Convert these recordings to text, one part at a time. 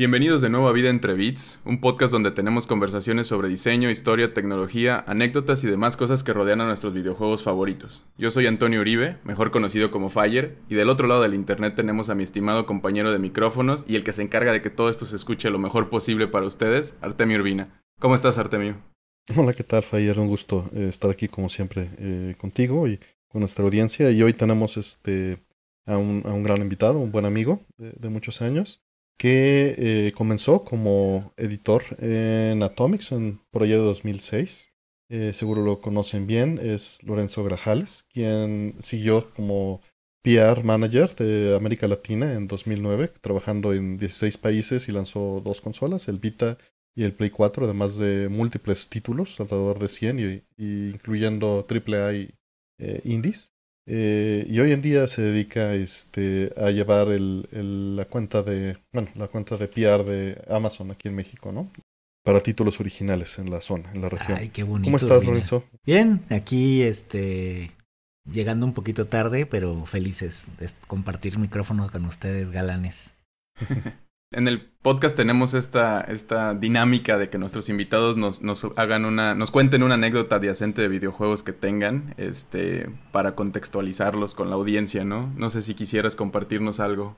Bienvenidos de nuevo a Vida entre Bits, un podcast donde tenemos conversaciones sobre diseño, historia, tecnología, anécdotas y demás cosas que rodean a nuestros videojuegos favoritos. Yo soy Antonio Uribe, mejor conocido como Fire, y del otro lado del internet tenemos a mi estimado compañero de micrófonos y el que se encarga de que todo esto se escuche lo mejor posible para ustedes, Artemio Urbina. ¿Cómo estás, Artemio? Hola, ¿qué tal, Fire? Un gusto eh, estar aquí como siempre eh, contigo y con nuestra audiencia. Y hoy tenemos este, a, un, gran invitado, un buen amigo de muchos años que eh, comenzó como editor en Atomics en, por allá de 2006. Eh, seguro lo conocen bien, es Lorenzo Grajales, quien siguió como PR manager de América Latina en 2009, trabajando en 16 países y lanzó dos consolas, el Vita y el Play 4, además de múltiples títulos, alrededor de 100, y, incluyendo AAA eh, indies. Eh, y hoy en día se dedica este, a llevar el, la cuenta de, bueno, la cuenta de PR de Amazon aquí en México, ¿no? Para títulos originales en la zona, en la región. Ay, qué bonito. ¿Cómo estás, Lorenzo? Bien, aquí este llegando un poquito tarde, pero felices de compartir micrófono con ustedes, galanes. En el podcast tenemos esta, esta dinámica de que nuestros invitados nos, hagan una, nos cuenten una anécdota adyacente de videojuegos que tengan, este, para contextualizarlos con la audiencia, ¿no? No sé si quisieras compartirnos algo,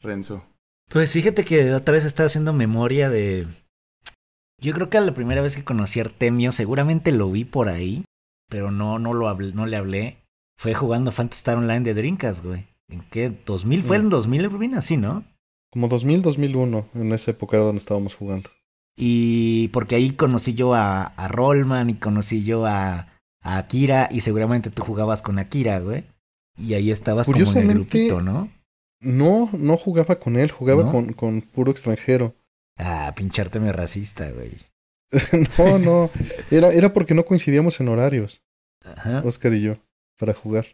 Renzo. Pues fíjate que otra vez estaba haciendo memoria de. Yo creo que la primera vez que conocí a Artemio, seguramente lo vi por ahí, pero no, no lo no le hablé. Fue jugando Phantasy Star Online de Drinkas, güey. ¿En qué? ¿2000? ¿Fue mm. en 2000 Así, ¿no? Como 2000, 2001, en esa época era donde estábamos jugando. Y porque ahí conocí yo a, a Rollman y conocí yo a, a, Akira y seguramente tú jugabas con Akira, güey. Y ahí estabas como en el grupito, ¿no? No, no jugaba con él, jugaba con, con puro extranjero. Ah, pinchárteme racista, güey. no, no. Era, era porque no coincidíamos en horarios. Ajá. Oscar y yo, para jugar.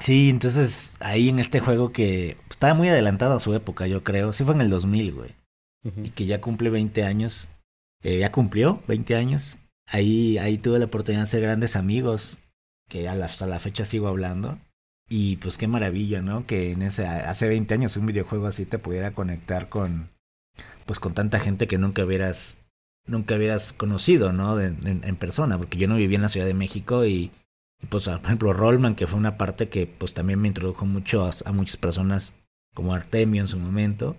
Sí, entonces ahí en este juego que estaba muy adelantado a su época, yo creo. Sí fue en el 2000, güey. Y que ya cumple 20 años. Eh, ya cumplió 20 años. Ahí, ahí tuve la oportunidad de ser grandes amigos, que hasta la fecha sigo hablando. Y pues qué maravilla, ¿no? Que en ese, hace 20 años un videojuego así te pudiera conectar con, pues con tanta gente que nunca hubieras, nunca hubieras conocido, ¿no? en persona, porque yo no vivía en la Ciudad de México y pues, por ejemplo, Rollman, que fue una parte que pues también me introdujo mucho a, muchas personas como Artemio en su momento.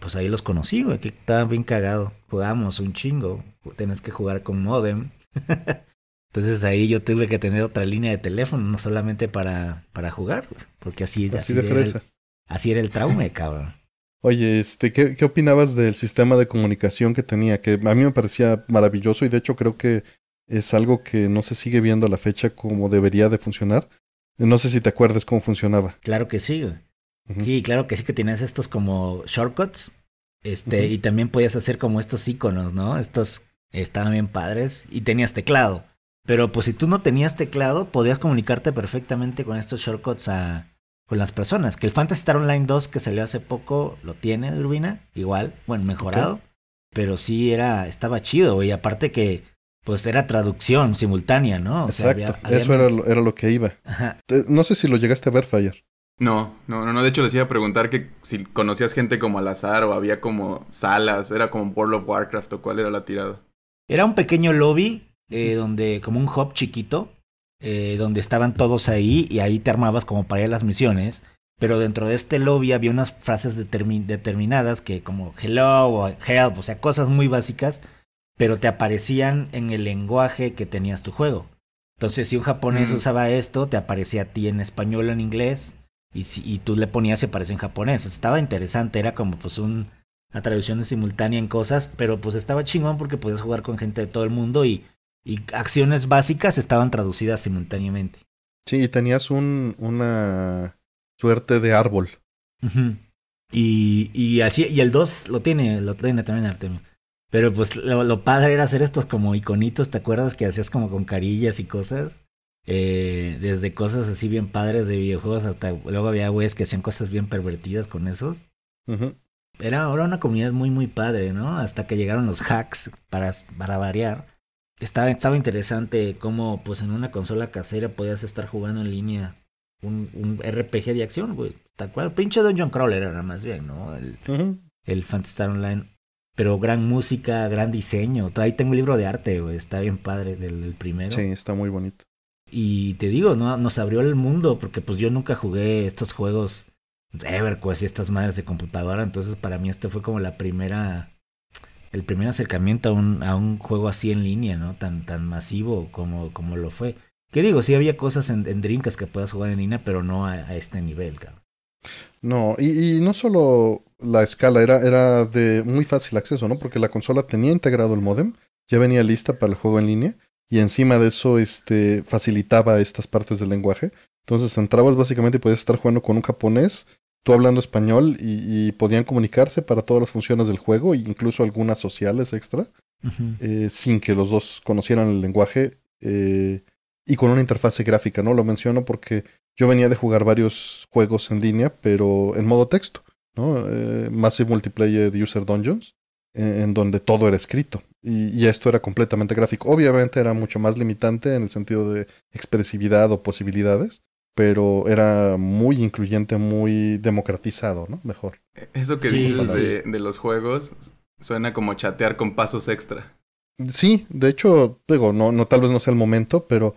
Pues ahí los conocí, güey, que estaba bien cagado. Jugamos un chingo. Tenés que jugar con modem. Entonces ahí yo tuve que tener otra línea de teléfono, no solamente para, para jugar, porque así, así, era el, así era el trauma, cabrón. Oye, este, ¿qué, ¿qué opinabas del sistema de comunicación que tenía? Que a mí me parecía maravilloso y de hecho creo que es algo que no se sigue viendo a la fecha como debería de funcionar. No sé si te acuerdas cómo funcionaba. Claro que sí, Sí, claro que sí que tenías estos como shortcuts. Este, y también podías hacer como estos iconos, ¿no? Estos estaban bien padres y tenías teclado. Pero pues si tú no tenías teclado, podías comunicarte perfectamente con estos shortcuts a, con las personas. Que el Fantasy Star Online 2 que salió hace poco lo tiene, Urbina, igual, bueno, mejorado. Pero sí era, estaba chido, y aparte que pues era traducción simultánea, ¿no? O Exacto, sea, eso era, lo que iba. No sé si lo llegaste a ver, Fire. No, no, no, de hecho les iba a preguntar que si conocías gente como al azar o había como salas, era como World of Warcraft o cuál era la tirada. Era un pequeño lobby, eh, donde, como un hub chiquito, eh, donde estaban todos ahí y ahí te armabas como para ir a las misiones. Pero dentro de este lobby había unas frases determinadas que como hello o help, o sea, cosas muy básicas pero te aparecían en el lenguaje que tenías tu juego. Entonces, si un japonés mm. usaba esto, te aparecía a ti en español o en inglés, y, si, tú le ponías y aparecía en japonés. Estaba interesante, era como pues un, una traducción simultánea en cosas, pero pues estaba chingón porque podías jugar con gente de todo el mundo y, y acciones básicas estaban traducidas simultáneamente. Sí, y tenías un, una suerte de árbol. y, y, así, y el 2 lo tiene, lo tiene también Artemio. Pero pues lo, padre era hacer estos como iconitos, ¿te acuerdas? Que hacías como con carillas y cosas. Eh, desde cosas así bien padres de videojuegos hasta luego había güeyes que hacían cosas bien pervertidas con esos. era, ahora una comunidad muy, muy padre, ¿no? Hasta que llegaron los hacks para, para variar. Estaba, estaba interesante cómo pues en una consola casera podías estar jugando en línea un, RPG de acción, güey. Tal cual, pinche Dungeon Crawler era más bien, ¿no? El, el Fantasy Online pero gran música, gran diseño. Ahí tengo un libro de arte, Está bien padre del, primero. Sí, está muy bonito. Y te digo, ¿no? nos abrió el mundo porque pues yo nunca jugué estos juegos EverQuest y estas madres de computadora. Entonces para mí este fue como la primera... El primer acercamiento a un, a un juego así en línea, ¿no? Tan, tan masivo como, como lo fue. Que digo, sí había cosas en, en Dreamcast que puedas jugar en línea, pero no a, este nivel, cabrón. No, y, y no solo la escala, era, era de muy fácil acceso, ¿no? Porque la consola tenía integrado el modem, ya venía lista para el juego en línea, y encima de eso este, facilitaba estas partes del lenguaje. Entonces entrabas básicamente y podías estar jugando con un japonés, tú hablando español, y, podían comunicarse para todas las funciones del juego, e incluso algunas sociales extra, eh, sin que los dos conocieran el lenguaje. Eh, y con una interfase gráfica, ¿no? Lo menciono porque yo venía de jugar varios juegos en línea, pero en modo texto, ¿no? Eh, Massive Multiplayer User Dungeons, eh, en donde todo era escrito. Y, esto era completamente gráfico. Obviamente era mucho más limitante en el sentido de expresividad o posibilidades, pero era muy incluyente, muy democratizado, ¿no? Mejor. Eso que dices De, los juegos suena como chatear con pasos extra. Sí, de hecho, digo, no, no, tal vez no sea el momento, pero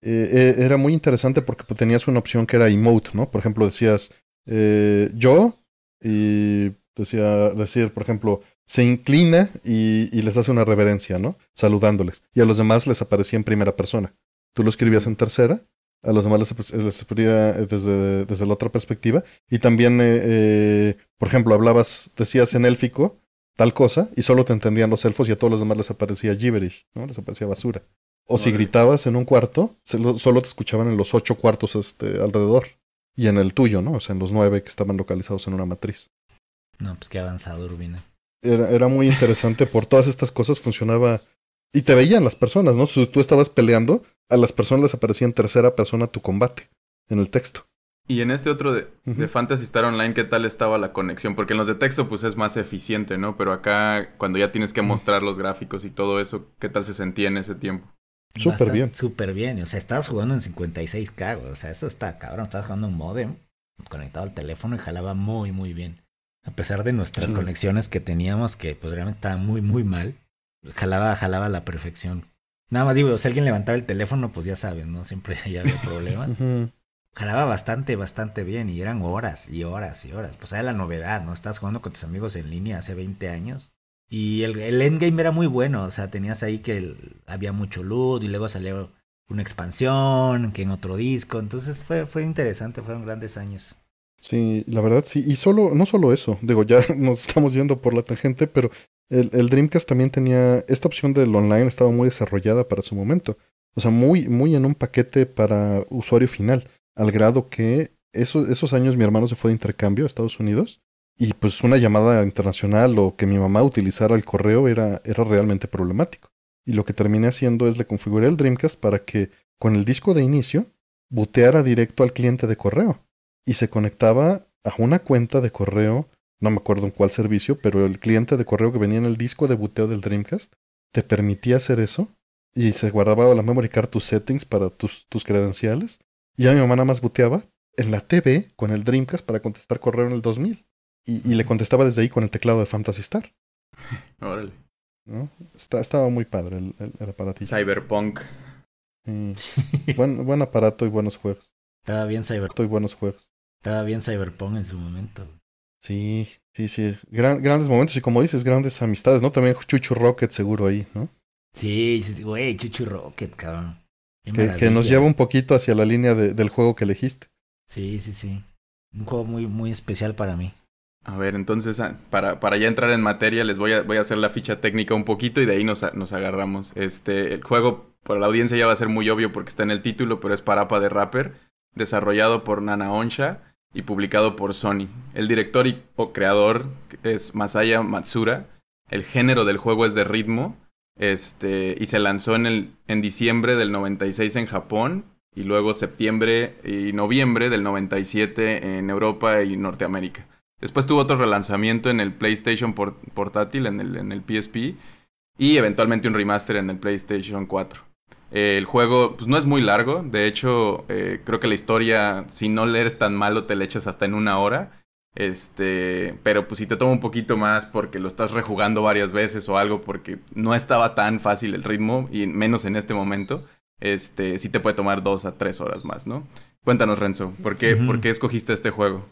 eh, eh, era muy interesante porque pues, tenías una opción que era emote, ¿no? Por ejemplo, decías eh, yo y decía, decir, por ejemplo, se inclina y, les hace una reverencia, ¿no? Saludándoles. Y a los demás les aparecía en primera persona. Tú lo escribías en tercera, a los demás les, aparecía desde, desde, la otra perspectiva. Y también, eh, eh, por ejemplo, hablabas, decías en élfico tal cosa y solo te entendían los elfos y a todos los demás les aparecía gibberish, ¿no? Les aparecía basura. O si gritabas en un cuarto, solo te escuchaban en los ocho cuartos este, alrededor. Y en el tuyo, ¿no? O sea, en los nueve que estaban localizados en una matriz. No, pues qué avanzado, Urbina. Era, muy interesante. por todas estas cosas funcionaba. Y te veían las personas, ¿no? Si tú estabas peleando, a las personas les aparecía en tercera persona tu combate en el texto. Y en este otro de, de, Fantasy Star Online, ¿qué tal estaba la conexión? Porque en los de texto, pues es más eficiente, ¿no? Pero acá, cuando ya tienes que mostrar los gráficos y todo eso, ¿qué tal se sentía en ese tiempo? Súper bien. Súper bien. O sea, estabas jugando en 56K, O sea, eso está cabrón. Estabas jugando un modem conectado al teléfono y jalaba muy, muy bien. A pesar de nuestras conexiones que teníamos, que pues realmente estaba muy, muy mal, jalaba, jalaba a la perfección. Nada más digo, si alguien levantaba el teléfono, pues ya sabes, ¿no? Siempre hay había problemas. Jalaba bastante, bastante bien Y y y eran horas horas horas. Pues, era la novedad, ¿no? jugando con tus amigos en línea hace 20 años. Y el, el, endgame era muy bueno, o sea, tenías ahí que había mucho loot y luego salió una expansión, que en otro disco, entonces fue, fue interesante, fueron grandes años. Sí, la verdad sí, y solo, no solo eso, digo, ya nos estamos yendo por la tangente, pero el, el Dreamcast también tenía, esta opción del online estaba muy desarrollada para su momento, o sea, muy, muy en un paquete para usuario final, al grado que esos años mi hermano se fue de intercambio a Estados Unidos y pues una llamada internacional o que mi mamá utilizara el correo era, era realmente problemático. Y lo que terminé haciendo es le configuré el Dreamcast para que con el disco de inicio boteara directo al cliente de correo y se conectaba a una cuenta de correo, no me acuerdo en cuál servicio, pero el cliente de correo que venía en el disco de buteo del Dreamcast te permitía hacer eso y se guardaba la memory card tus settings para tus, tus credenciales. Y ya mi mamá nada más buteaba en la TV con el Dreamcast para contestar correo en el 2000 y, le contestaba desde ahí con el teclado de Fantasy Star. Órale. ¿No? Está, estaba muy padre el, aparato. aparatito. Cyberpunk. buen, buen aparato y buenos juegos. Estaba bien Cyberpunk. Y buenos juegos. Estaba bien Cyberpunk en su momento. Sí, sí, sí. grandes momentos y como dices, grandes amistades, ¿no? También Chuchu Rocket seguro ahí, ¿no? Sí, güey, Chuchu Rocket, cabrón. Que, nos lleva un poquito hacia la línea del juego que elegiste. Sí, sí, sí. Un juego muy, muy especial para mí. A ver, entonces, ah, para, para, ya entrar en materia, les voy a, voy a hacer la ficha técnica un poquito y de ahí nos, agarramos. Este, el juego, para la audiencia ya va a ser muy obvio porque está en el título, pero es Parapa de Rapper, desarrollado por Nana Onsha y publicado por Sony. El director y o creador es Masaya Matsura. El género del juego es de ritmo. Este, y se lanzó en, el, en diciembre del 96 en Japón y luego septiembre y noviembre del 97 en Europa y Norteamérica. Después tuvo otro relanzamiento en el PlayStation portátil, en el, en el PSP, y eventualmente un remaster en el PlayStation 4. el juego pues, no es muy largo, de hecho eh, creo que la historia, si no le eres tan malo, te le echas hasta en una hora. Este, pero pues si te toma un poquito más porque lo estás rejugando varias veces o algo porque no estaba tan fácil el ritmo y menos en este momento, este, sí te puede tomar dos a tres horas más, ¿no? Cuéntanos Renzo, ¿por ¿por qué escogiste este juego?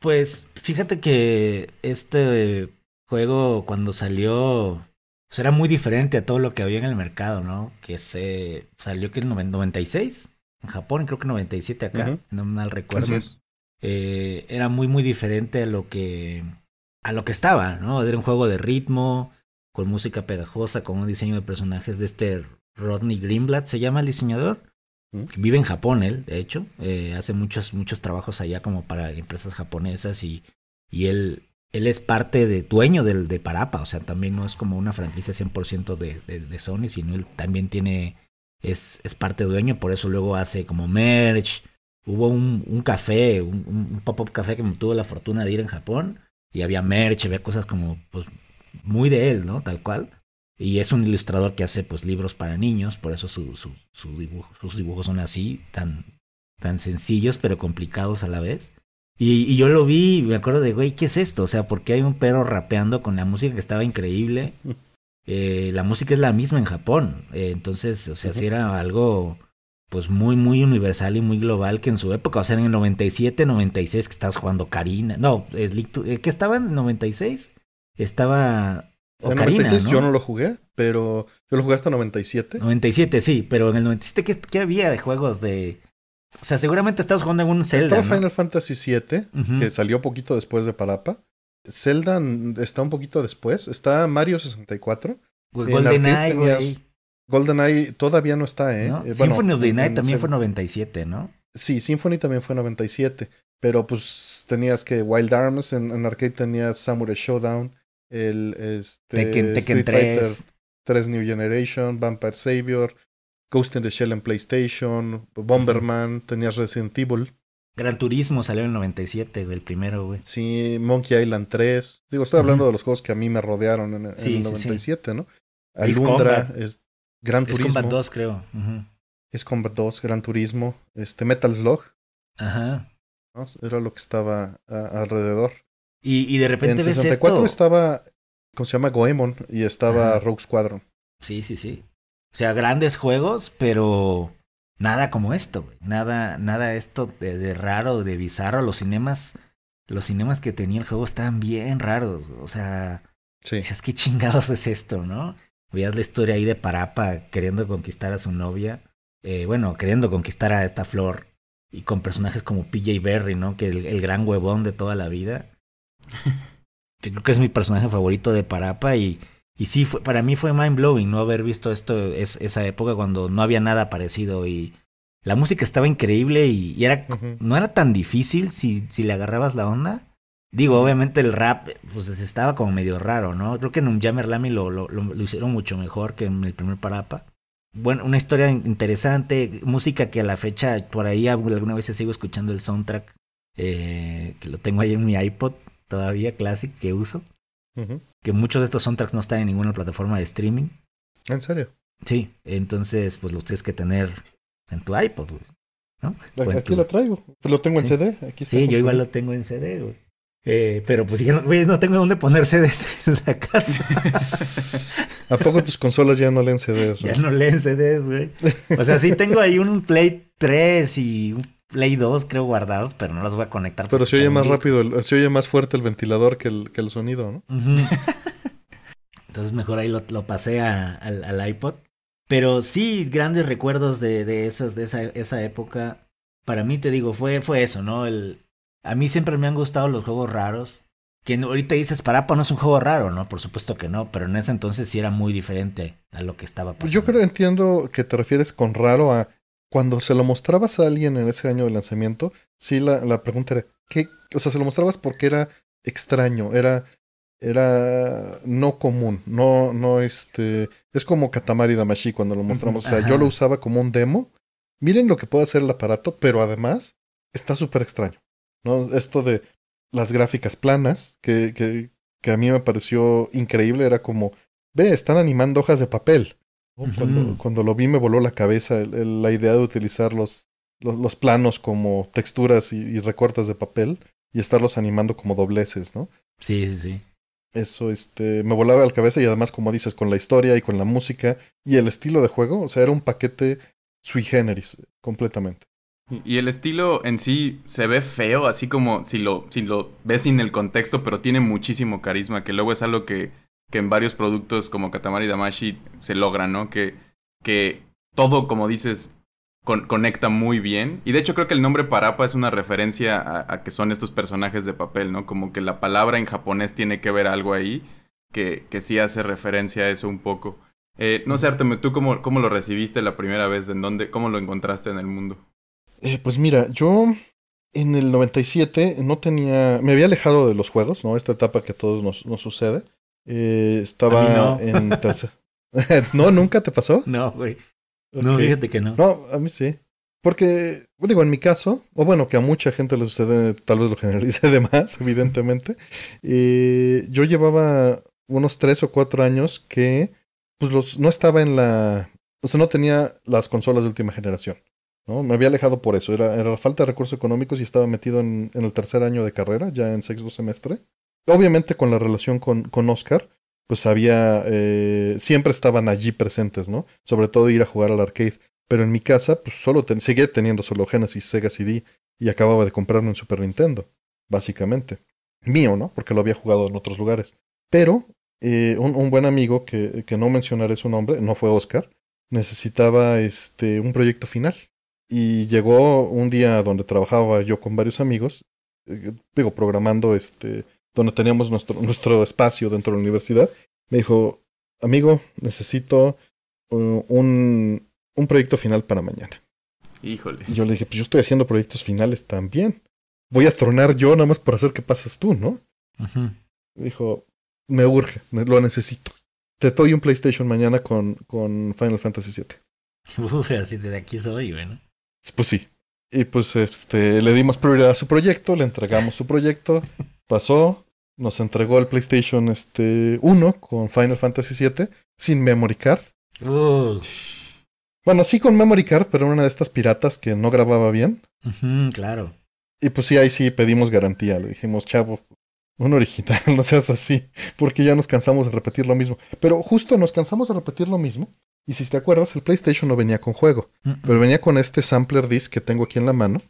Pues fíjate que este juego cuando salió pues, era muy diferente a todo lo que había en el mercado, ¿no? Que se salió que en 96 en Japón, creo que 97 acá, no mal recuerdo. Eh, era muy muy diferente a lo que a lo que estaba, ¿no? Era un juego de ritmo, con música pedajosa, con un diseño de personajes de este Rodney Greenblatt, se llama el diseñador. Vive en Japón él, de hecho. Eh, hace muchos, muchos trabajos allá como para empresas japonesas y, y él, él es parte de dueño del, de Parapa. O sea, también no es como una franquicia 100% de, de, de, Sony, sino él también tiene, es, es parte dueño. Por eso luego hace como merch. Hubo un, un café, un, un pop-up café que me tuvo la fortuna de ir en Japón. Y había merch, había cosas como, pues, muy de él, ¿no? Tal cual. Y es un ilustrador que hace pues libros para niños, por eso su, sus dibujos son así, tan, tan sencillos pero complicados a la vez. Y, yo lo vi y me acuerdo de, güey, ¿qué es esto? O sea, porque hay un perro rapeando con la música que estaba increíble. Mm. Eh, la música es la misma en Japón. Eh, entonces, o sea, si era algo pues muy, muy universal y muy global que en su época, o sea, en el 97, 96 que estás jugando Karina, no, es, eh, que estaba en el 96, estaba en 96 yo no lo jugué, pero yo lo jugué hasta 97. 97, sí, pero en el 97, ¿qué, había de juegos de...? O sea, seguramente estabas jugando en un Zelda, Estaba Final Fantasy VII, que salió poquito después de Palapa. Zelda está un poquito después. Está Mario 64. GoldenEye, GoldenEye todavía no está, ¿eh? eh Symphony of the Night también fue 97, ¿no? Sí, Symphony también fue 97. Pero pues tenías que Wild Arms, en, en Arcade tenías Samurai Showdown el este, Tekken, Street 3. Fighter 3 New Generation, Vampire Savior, Ghost in the Shell en PlayStation, Bomberman, tenías Resident Evil. Gran Turismo salió en el 97, güey, el primero, güey. Sí, Monkey Island 3. Digo, estoy hablando de los juegos que a mí me rodearon en, el 97, ¿no? Alundra, es Gran Turismo. Es Combat 2, creo. Uh Es Combat 2, Gran Turismo, este Metal Slug. Ajá. Era lo que estaba alrededor. Y, de repente en ves 64 estaba, ¿cómo se llama? Goemon y estaba Rogue Squadron. Sí, sí, sí. O sea, grandes juegos, pero nada como esto, güey. Nada, nada esto de, raro, de bizarro. Los cinemas, los cinemas que tenía el juego estaban bien raros. O sea, sí. dices, ¿qué chingados es esto, no? Veías la historia ahí de Parapa queriendo conquistar a su novia. Eh, bueno, queriendo conquistar a esta flor. Y con personajes como PJ Berry, ¿no? Que es el gran huevón de toda la vida. creo que es mi personaje favorito de Parapa y, y sí, fue, para mí fue mind blowing no haber visto esto, esa época cuando no había nada parecido y la música estaba increíble y, era, no era tan difícil si, si le agarrabas la onda. Digo, obviamente el rap pues estaba como medio raro, ¿no? Creo que en un Jammer Lamy lo, lo, hicieron mucho mejor que en el primer Parapa. Bueno, una historia interesante, música que a la fecha por ahí alguna vez sigo escuchando el soundtrack, eh, que lo tengo ahí en mi iPod, todavía Classic que uso. Que muchos de estos soundtracks no están en ninguna plataforma de streaming. ¿En serio? Sí, entonces pues los tienes que tener en tu iPod, güey. ¿no? Aquí la lo traigo, pues lo tengo en CD. Aquí sí, yo igual lo tengo en CD, güey. Eh, pero pues no, güey, no tengo dónde poner CDs en la casa. ¿A poco tus consolas ya no leen CDs? Ya no leen CDs, güey. O sea, sí tengo ahí un Play 3 y un Play 2, creo, guardados, pero no las voy a conectar. Pero se oye más rápido, se oye más fuerte el ventilador que el, que el sonido, ¿no? Entonces mejor ahí lo, pasé al, iPod. Pero sí, grandes recuerdos de, de, esas, de esa, esa época. Para mí, te digo, fue, fue eso, ¿no? El, a mí siempre me han gustado los juegos raros. Que ahorita dices, Parapa pues, no es un juego raro, ¿no? Por supuesto que no, pero en ese entonces sí era muy diferente a lo que estaba pues pasando. Yo creo, entiendo que te refieres con raro a cuando se lo mostrabas a alguien en ese año de lanzamiento, sí la, la pregunta era, ¿qué? O sea, se lo mostrabas porque era extraño, era, era no común, no, no, este, es como Katamari Damashi cuando lo mostramos, o sea, yo lo usaba como un demo, miren lo que puede hacer el aparato, pero además está súper extraño, ¿no? Esto de las gráficas planas, que, que, que a mí me pareció increíble, era como, ve, están animando hojas de papel cuando, lo vi me voló la cabeza la idea de utilizar los, los, planos como texturas y, recortes de papel y estarlos animando como dobleces, ¿no? Sí, sí, sí. Eso este, me volaba la cabeza y además, como dices, con la historia y con la música y el estilo de juego, o sea, era un paquete sui generis completamente. Y el estilo en sí se ve feo, así como si lo, si lo ves sin el contexto, pero tiene muchísimo carisma, que luego es algo que que en varios productos como Katamari Damashi se logra, ¿no? Que, que todo, como dices, conecta muy bien. Y de hecho creo que el nombre Parapa es una referencia a, que son estos personajes de papel, ¿no? Como que la palabra en japonés tiene que ver algo ahí, que, que sí hace referencia a eso un poco. Eh, no sé, Artem, ¿tú cómo, cómo, lo recibiste la primera vez? ¿En dónde, ¿Cómo lo encontraste en el mundo? Eh, pues mira, yo en el 97 no tenía... Me había alejado de los juegos, ¿no? Esta etapa que a todos nos sucede. Eh, estaba en ¿No? ¿Nunca te pasó? No, güey. No, fíjate que no. No, a mí sí. Porque, digo, en mi caso, o bueno, que a mucha gente le sucede, tal vez lo generalice de más, evidentemente. Eh, yo llevaba unos tres o cuatro años que, pues, los, no estaba en la. O sea, no tenía las consolas de última generación. ¿no? Me había alejado por eso. Era, era la falta de recursos económicos y estaba metido en, en el tercer año de carrera, ya en sexto semestre obviamente con la relación con, con Oscar, pues había, eh, siempre estaban allí presentes, ¿no? Sobre todo ir a jugar al arcade. Pero en mi casa, pues solo seguía teniendo solo Genesis, Sega CD y acababa de comprarme un Super Nintendo, básicamente. Mío, ¿no? Porque lo había jugado en otros lugares. Pero eh, un, un, buen amigo, que, que, no mencionaré su nombre, no fue Oscar, necesitaba este, un proyecto final. Y llegó un día donde trabajaba yo con varios amigos, eh, digo, programando este, donde teníamos nuestro, nuestro espacio dentro de la universidad, me dijo, amigo, necesito uh, un, proyecto final para mañana. Híjole. Y yo le dije, pues yo estoy haciendo proyectos finales también. Voy a tronar yo nada más por hacer que pases tú, ¿no? Ajá. Dijo, me urge, lo necesito. Te doy un PlayStation mañana con, con Final Fantasy VII. así de aquí soy, bueno. Pues sí. Y pues este, le dimos prioridad a su proyecto, le entregamos su proyecto. pasó, nos entregó el PlayStation este, 1 con Final Fantasy VII sin memory card. Bueno, sí con memory card, pero una de estas piratas que no grababa bien. claro. Y pues sí, ahí sí pedimos garantía. Le dijimos, chavo, un original, no seas así, porque ya nos cansamos de repetir lo mismo. Pero justo nos cansamos de repetir lo mismo. Y si te acuerdas, el PlayStation no venía con juego, pero venía con este sampler disc que tengo aquí en la mano,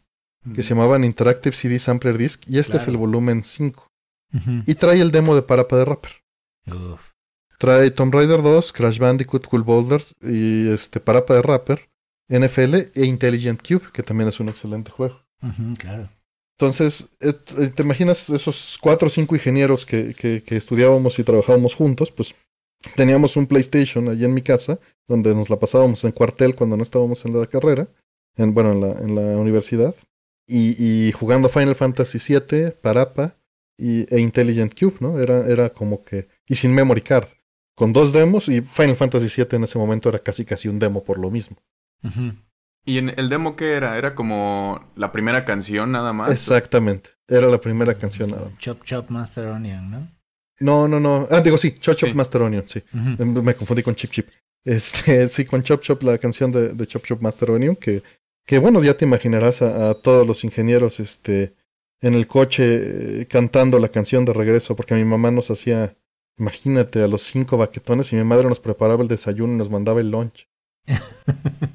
que se llamaban Interactive CD Sampler Disc y este es el volumen 5. Y trae el demo de Parapa de Rapper. Trae Tomb Raider 2, Crash Bandicoot, Cool Boulders y este Parapa de Rapper, NFL e Intelligent Cube, que también es un excelente juego. Entonces, eh, ¿te imaginas esos cuatro o cinco ingenieros que, que, que, estudiábamos y trabajábamos juntos? Pues teníamos un PlayStation allí en mi casa, donde nos la pasábamos en cuartel cuando no estábamos en la carrera, en, bueno, en la universidad y, y jugando Final Fantasy VII, Parapa y, e Intelligent Cube, ¿no? Era, era como que... Y sin memory card. Con dos demos y Final Fantasy VII en ese momento era casi casi un demo por lo mismo. ¿Y en el demo qué era? ¿Era como la primera canción nada más? Exactamente. Era la primera canción nada más. Chop Chop Master Onion, ¿no? No, no, no. Ah, digo sí, Chop Chop Master Onion, sí. Me confundí con Chip Chip. Este, sí, con Chop Chop, la canción de, de Chop Chop Master Onion, que que bueno, ya te imaginarás a, todos los ingenieros este, en el coche eh, cantando la canción de regreso, porque mi mamá nos hacía, imagínate, a los cinco baquetones y mi madre nos preparaba el desayuno y nos mandaba el lunch.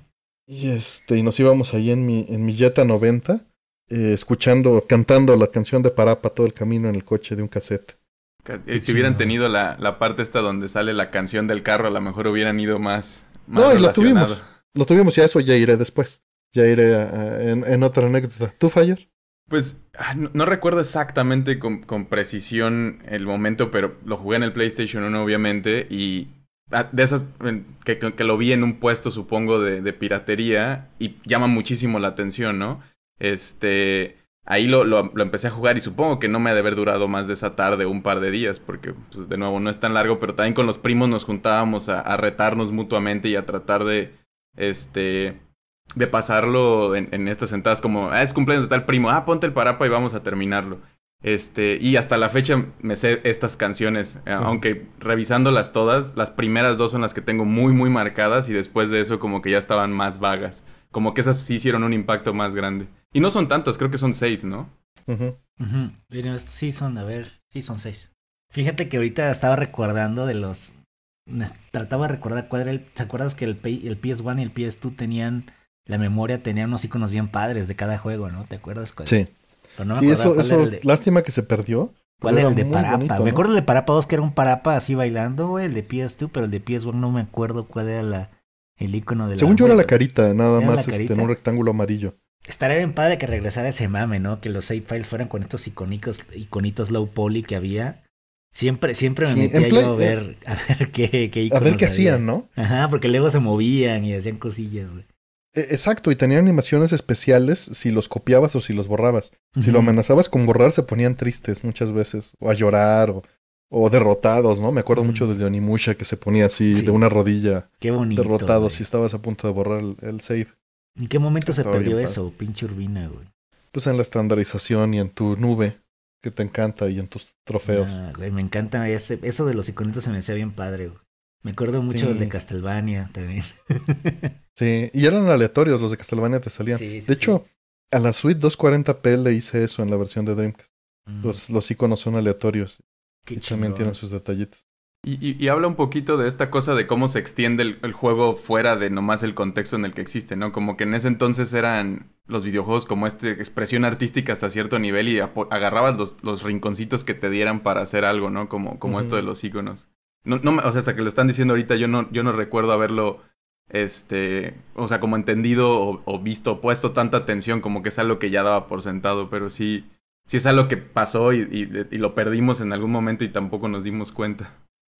y, este, y nos íbamos ahí en mi, en mi Jetta 90, eh, escuchando, cantando la canción de Parapa todo el camino en el coche de un cassette. Eh, si hubieran tenido la, la, parte esta donde sale la canción del carro, a lo mejor hubieran ido más, más no, y lo tuvimos. Lo tuvimos y a eso ya iré después ya iré eh, en, otra anécdota. ¿Tú, Fayer? Pues ah, no, recuerdo exactamente con, precisión el momento, pero lo jugué en el PlayStation 1, obviamente, y ah, de esas que, lo vi en un puesto, supongo, de, piratería, y llama muchísimo la atención, ¿no? Este, ahí lo, empecé a jugar y supongo que no me ha de haber durado más de esa tarde, un par de días, porque, pues, de nuevo, no es tan largo, pero también con los primos nos juntábamos a, a retarnos mutuamente y a tratar de, este, de pasarlo en, estas sentadas como, ah, es cumpleaños de tal primo, ah, ponte el parapa y vamos a terminarlo. Este, y hasta la fecha me sé estas canciones, eh, aunque revisándolas todas, las primeras dos son las que tengo muy, muy marcadas y después de eso como que ya estaban más vagas, como que esas sí hicieron un impacto más grande. Y no son tantas, creo que son seis, ¿no? Sí, son, a ver, sí, son seis. Fíjate que ahorita estaba recordando de los... Trataba de recordar cuál era el... ¿Te acuerdas que el, el PS1 y el PS2 tenían la memoria tenía unos iconos bien padres de cada juego, ¿no? ¿Te acuerdas? Cuál? Sí. y eso, lástima que se perdió. ¿Cuál era, el de Parapa? Me acuerdo el de Parapa 2 que era un Parapa así bailando, güey, el de PS2, pero el de PS1 no me acuerdo cuál era la, el icono de la. Según yo era la carita, nada más este, en un rectángulo amarillo. Estaría bien padre que regresara ese mame, ¿no? Que los save files fueran con estos icónicos, iconitos low poly que había. Siempre, siempre me metía yo a eh, ver, a ver qué, qué iconos A ver qué hacían, ¿no? Ajá, porque luego se movían y hacían cosillas, güey. E, exacto, y tenían animaciones especiales si los copiabas o si los borrabas. Si lo amenazabas con borrar, se ponían tristes muchas veces, o a llorar, o, o derrotados, ¿no? Me acuerdo mucho del de Onimusha que se ponía así de una rodilla. Qué Derrotado si estabas a punto de borrar el, save. ¿En qué momento se perdió eso, pinche Urbina, güey? Pues en la estandarización y en tu nube que te encanta y en tus trofeos. Ah, güey, me encanta. Ese, eso de los iconitos se me hacía bien padre, güey. Me acuerdo mucho del de Castlevania también. Sí, y eran aleatorios los de Castlevania te salían. de hecho, a la suite 240p le hice eso en la versión de Dreamcast. Mm. Los, los iconos son aleatorios. y también tienen sus detallitos. Y, y, habla un poquito de esta cosa de cómo se extiende el, juego fuera de nomás el contexto en el que existe, ¿no? Como que en ese entonces eran los videojuegos como esta expresión artística hasta cierto nivel y agarrabas los, los, rinconcitos que te dieran para hacer algo, ¿no? Como, como esto de los iconos. No, no, o sea, hasta que lo están diciendo ahorita, yo no, yo no recuerdo haberlo este, o sea, como entendido o, visto, puesto tanta atención, como que es algo que ya daba por sentado, pero sí, sí es algo que pasó y, lo perdimos en algún momento y tampoco nos dimos cuenta.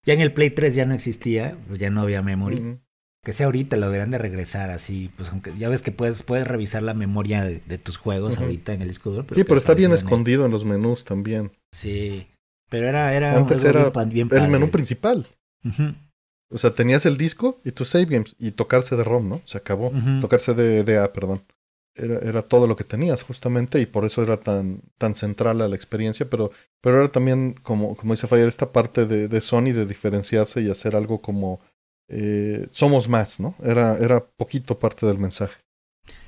Ya en el Play 3 ya no existía, pues ya no había memoria. Que sea ahorita, lo deberán de regresar así, pues aunque ya ves que puedes, puedes revisar la memoria de, tus juegos ahorita en el disco duro. sí, pero está bien escondido en... los menús también. Sí, pero era, era, Antes era el menú principal. O sea, tenías el disco y tus save games y tocarse de ROM, ¿no? Se acabó. Tocarse de DA, perdón. Era, era, todo lo que tenías, justamente, y por eso era tan, tan central a la experiencia, pero, pero era también, como, como dice Fayer, esta parte de, de Sony de diferenciarse y hacer algo como eh, somos más, ¿no? Era, era poquito parte del mensaje.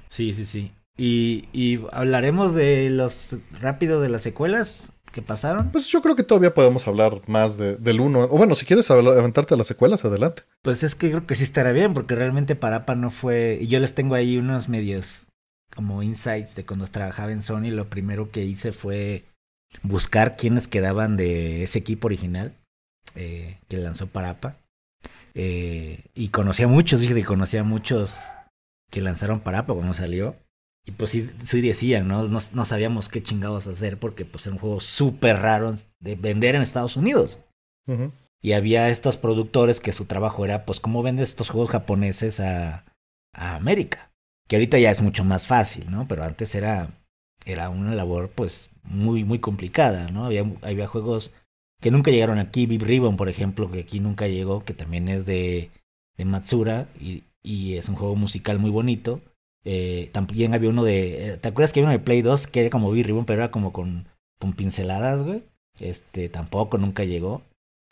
Sí, sí, sí. Y, y hablaremos de los rápido de las secuelas. ¿Qué pasaron. Pues yo creo que todavía podemos hablar más del uno. O bueno, si quieres aventarte a las secuelas, adelante. Pues es que creo que sí estará bien, porque realmente Parapa no fue. Y yo les tengo ahí unos medios como insights de cuando trabajaba en Sony. Lo primero que hice fue buscar quiénes quedaban de ese equipo original eh, que lanzó Parapa. Eh, y conocía a muchos, dije, conocía a muchos que lanzaron Parapa cuando salió. Y pues sí, sí decían, ¿no? ¿no? sabíamos qué chingados hacer porque pues era un juego súper raro de vender en Estados Unidos. Y había estos productores que su trabajo era, pues, ¿cómo vendes estos juegos japoneses a, a América? Que ahorita ya es mucho más fácil, ¿no? Pero antes era, era una labor, pues, muy, muy complicada, ¿no? Había, había juegos que nunca llegaron aquí. Viv Ribbon, por ejemplo, que aquí nunca llegó, que también es de, de Matsura y, y es un juego musical muy bonito eh, también había uno de. Eh, ¿Te acuerdas que había uno de Play 2 que era como B-Ribbon, pero era como con, con pinceladas, güey? Este, tampoco, nunca llegó.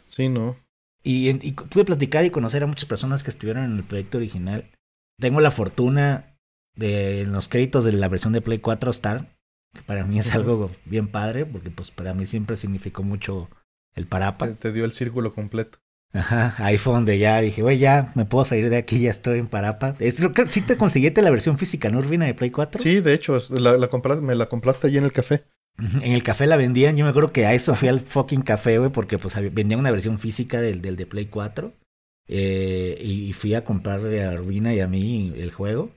Sí, no. Y, y, pude platicar y conocer a muchas personas que estuvieron en el proyecto original. Tengo la fortuna de en los créditos de la versión de Play 4 Star, que para mí es algo bien padre, porque pues para mí siempre significó mucho el parapa. te dio el círculo completo. Ajá, ahí fue donde ya dije, güey, ya me puedo salir de aquí, ya estoy en Parapa. creo que sí te conseguiste la versión física, ¿no, Urbina, de Play 4? Sí, de hecho, la, la me la compraste allí en el café. En el café la vendían, yo me acuerdo que a eso fui al fucking café, güey, porque pues vendían una versión física del, del de Play 4. Eh, y fui a comprarle a Urbina y a mí el juego.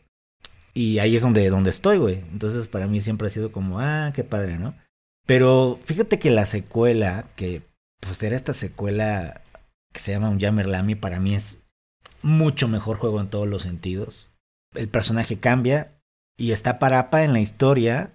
Y ahí es donde, donde estoy, güey. Entonces para mí siempre ha sido como, ah, qué padre, ¿no? Pero fíjate que la secuela, que pues era esta secuela que se llama un Jammer Lamy, para mí es mucho mejor juego en todos los sentidos. El personaje cambia y está parapa en la historia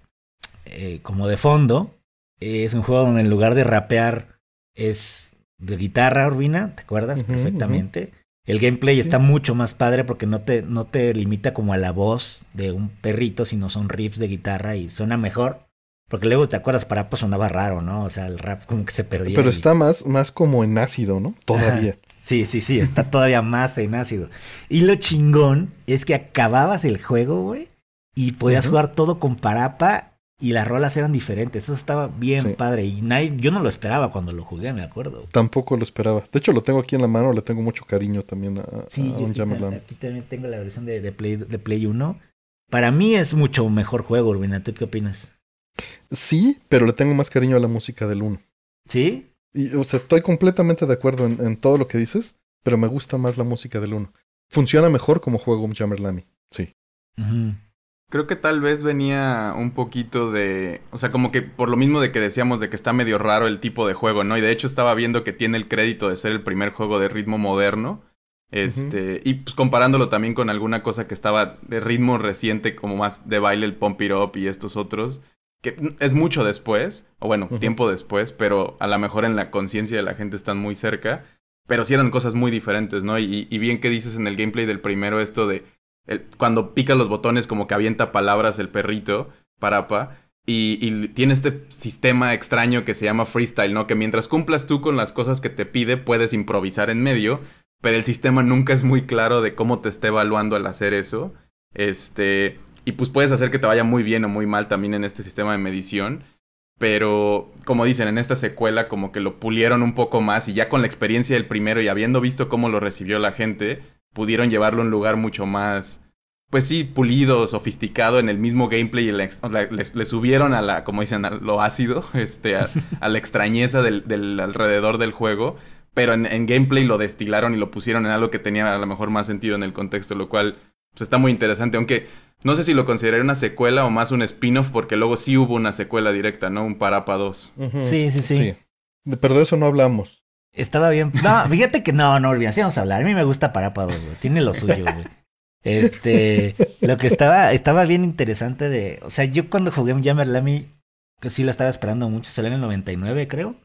eh, como de fondo. es un juego donde en lugar de rapear es de guitarra, Urbina, ¿te acuerdas? Perfectamente. El gameplay está mucho más padre porque no te, no te limita como a la voz de un perrito, sino son riffs de guitarra y suena mejor. Porque luego te acuerdas, Parapa sonaba raro, ¿no? O sea, el rap como que se perdía. Pero está más, más como en ácido, ¿no? Todavía. Sí, sí, sí, está todavía más en ácido. Y lo chingón es que acababas el juego, güey, y podías jugar todo con parapa y las rolas eran diferentes. Eso estaba bien padre. Y yo no lo esperaba cuando lo jugué, me acuerdo. Tampoco lo esperaba. De hecho, lo tengo aquí en la mano, le tengo mucho cariño también a, sí, yo aquí, también tengo la versión de, Play, de Play 1. Para mí es mucho mejor juego, Urbina. ¿Tú qué opinas? Sí, pero le tengo más cariño a la música del 1. ¿Sí? Y, o sea, estoy completamente de acuerdo en, todo lo que dices, pero me gusta más la música del 1. Funciona mejor como juego Jammer Lamy, sí. Creo que tal vez venía un poquito de. O sea, como que por lo mismo de que decíamos de que está medio raro el tipo de juego, ¿no? Y de hecho estaba viendo que tiene el crédito de ser el primer juego de ritmo moderno. Este, y pues comparándolo también con alguna cosa que estaba de ritmo reciente, como más de baile, el Pump It Up y estos otros, que es mucho después, o bueno, tiempo después, pero a lo mejor en la conciencia de la gente están muy cerca, pero sí eran cosas muy diferentes, ¿no? Y, bien que dices en el gameplay del primero esto de cuando pica los botones como que avienta palabras el perrito, parapa, y, y, tiene este sistema extraño que se llama freestyle, ¿no? Que mientras cumplas tú con las cosas que te pide, puedes improvisar en medio, pero el sistema nunca es muy claro de cómo te está evaluando al hacer eso. Este, y pues puedes hacer que te vaya muy bien o muy mal también en este sistema de medición. Pero, como dicen, en esta secuela como que lo pulieron un poco más y ya con la experiencia del primero y habiendo visto cómo lo recibió la gente, pudieron llevarlo a un lugar mucho más, pues sí, pulido, sofisticado en el mismo gameplay y le, subieron a la, como dicen, a lo ácido, este, a, la extrañeza del, del, alrededor del juego, pero en, en gameplay lo destilaron y lo pusieron en algo que tenía a lo mejor más sentido en el contexto, lo cual pues está muy interesante, aunque no sé si lo consideré una secuela o más un spin-off, porque luego sí hubo una secuela directa, ¿no? Un Parapa 2. sí, sí, sí, Pero de eso no hablamos. Estaba bien. No, fíjate que no, no, bien. sí vamos a hablar. A mí me gusta Parapa 2, güey. Tiene lo suyo, güey. Este, lo que estaba, estaba bien interesante de, o sea, yo cuando jugué un Jammer Lamy, que sí lo estaba esperando mucho, salió en el 99, creo.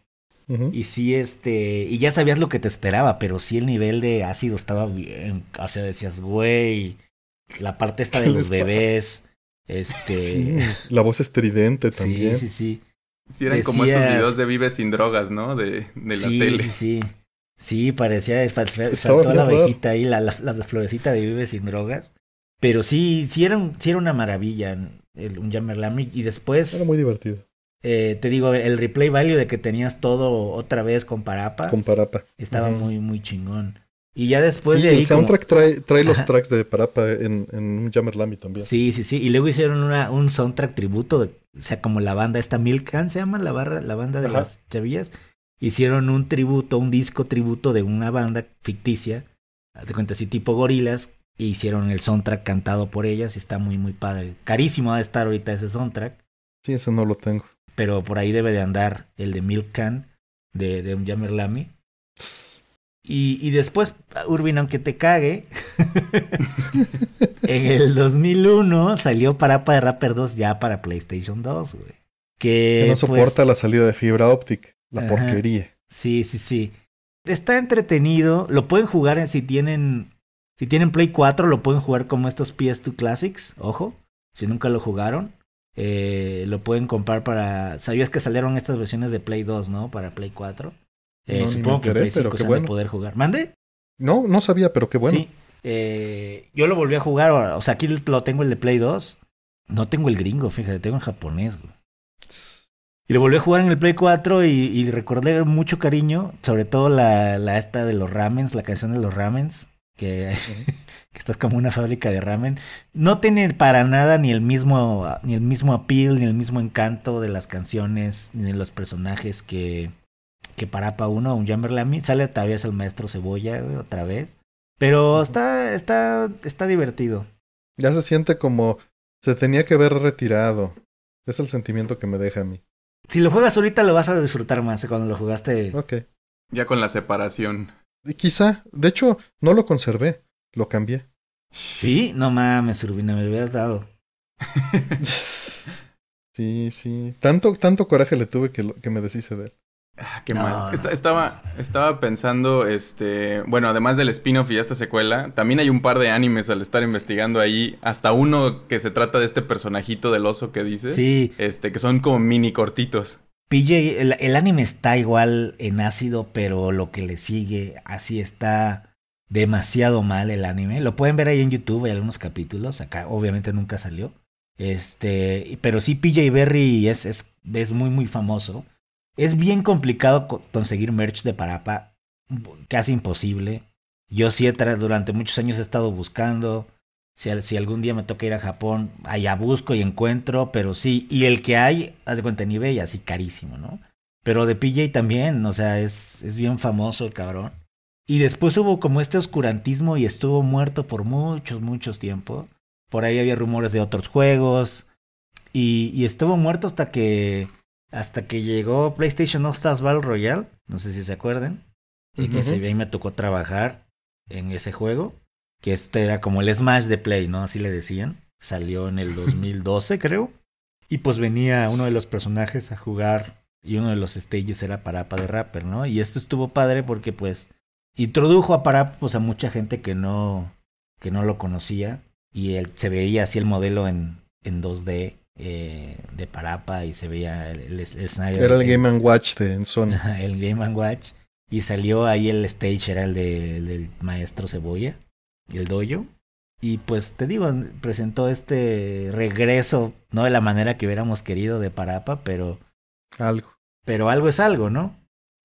Y sí, este, y ya sabías lo que te esperaba, pero sí el nivel de ácido estaba bien, o sea, decías, güey, la parte esta de los bebés. Este. la voz estridente también. Sí, sí, sí. Sí, eran como estos videos de Vive sin drogas, ¿no? De, de la tele. Sí, sí. Sí, Sí, parecía. Faltó la abejita ahí, la, florecita de Vive sin drogas. Pero sí, sí era, sí era una maravilla el, un Jammerlamic. Y después. Era muy divertido. Eh, te digo, el replay value de que tenías todo otra vez con Parapa. Con Parapa. Estaba muy, muy chingón. Y ya después de El soundtrack trae, los tracks de Parapa en, en Jammer también. Sí, sí, sí. Y luego hicieron una, un soundtrack tributo, o sea, como la banda, esta Milkan se llama, la, barra, la banda de las chavillas. Hicieron un tributo, un disco tributo de una banda ficticia, de cuenta así, tipo gorilas. E hicieron el soundtrack cantado por ellas y está muy, muy padre. Carísimo va a estar ahorita ese soundtrack. Sí, ese no lo tengo. Pero por ahí debe de andar el de Milkan, de, de un Yammerlami. Y, después, Urbin, aunque te cague, en el 2001 salió Parapa de Rapper 2 ya para PlayStation 2, güey. Que, no pues, soporta la salida de fibra óptica, la porquería. Sí, sí, sí. Está entretenido, lo pueden jugar si tienen si tienen Play 4 lo pueden jugar como estos PS2 Classics, ojo, si nunca lo jugaron. Eh, lo pueden comprar para... Sabías que salieron estas versiones de Play 2, ¿no? Para Play 4. Eh, supongo que Play 5 se bueno. poder jugar. ¿Mande? No, no sabía, pero qué bueno. Eh, yo lo volví a jugar, o sea, aquí lo tengo el de Play 2. No tengo el gringo, fíjate, tengo el japonés, Y lo volví a jugar en el Play 4 y, recordé mucho cariño, sobre todo la, esta de los ramens, la canción de los ramens, que, que estás como una fábrica de ramen. No tiene para nada ni el mismo, ni el mismo appeal, ni el mismo encanto de las canciones, ni de los personajes que, que Parapa uno un mí Sale todavía es el maestro Cebolla otra vez. Pero está, está, está divertido. Ya se siente como se tenía que haber retirado. Es el sentimiento que me deja a mí. Si lo juegas ahorita lo vas a disfrutar más cuando lo jugaste. Ok. Ya con la separación. Y quizá, de hecho, no lo conservé, lo cambié. Sí, no mames, Urbina, me lo hubieras dado. sí, sí. Tanto, tanto coraje le tuve que, que me deshice de él. Ah, qué estaba, estaba pensando, este, bueno, además del spin-off y esta secuela, también hay un par de animes al estar investigando ahí, hasta uno que se trata de este personajito del oso que dices. Sí. Este, que son como mini cortitos. PJ, el, anime está igual en ácido, pero lo que le sigue, así está demasiado mal el anime. Lo pueden ver ahí en YouTube, hay algunos capítulos, acá obviamente nunca salió. Este, pero sí PJ Berry es, es, es muy muy famoso. Es bien complicado conseguir merch de Parapa, casi imposible. Yo sí durante muchos años he estado buscando. Si, algún día me toca ir a Japón, allá busco y encuentro, pero sí. Y el que hay, haz de cuenta en así carísimo, ¿no? Pero de PJ también, o sea, es, es bien famoso el cabrón. Y después hubo como este oscurantismo y estuvo muerto por muchos, muchos tiempo. Por ahí había rumores de otros juegos. Y, y estuvo muerto hasta que hasta que llegó PlayStation All Stars Battle Royale, no sé si se acuerdan, y que si me tocó trabajar en ese juego, que este era como el Smash de Play, ¿no? Así le decían. Salió en el 2012, creo. Y pues venía uno de los personajes a jugar y uno de los stages era Parapa de Rapper, ¿no? Y esto estuvo padre porque pues introdujo a Parapa pues, a mucha gente que no que no lo conocía y él se veía así el modelo en en 2D eh, de Parapa y se veía el, escenario. Era el Game and Watch de, en Sony. el Game and Watch. Y salió ahí el stage, era el, de, del maestro Cebolla, el dojo. Y pues te digo, presentó este regreso, no de la manera que hubiéramos querido de Parapa, pero... Algo. Pero algo es algo, ¿no?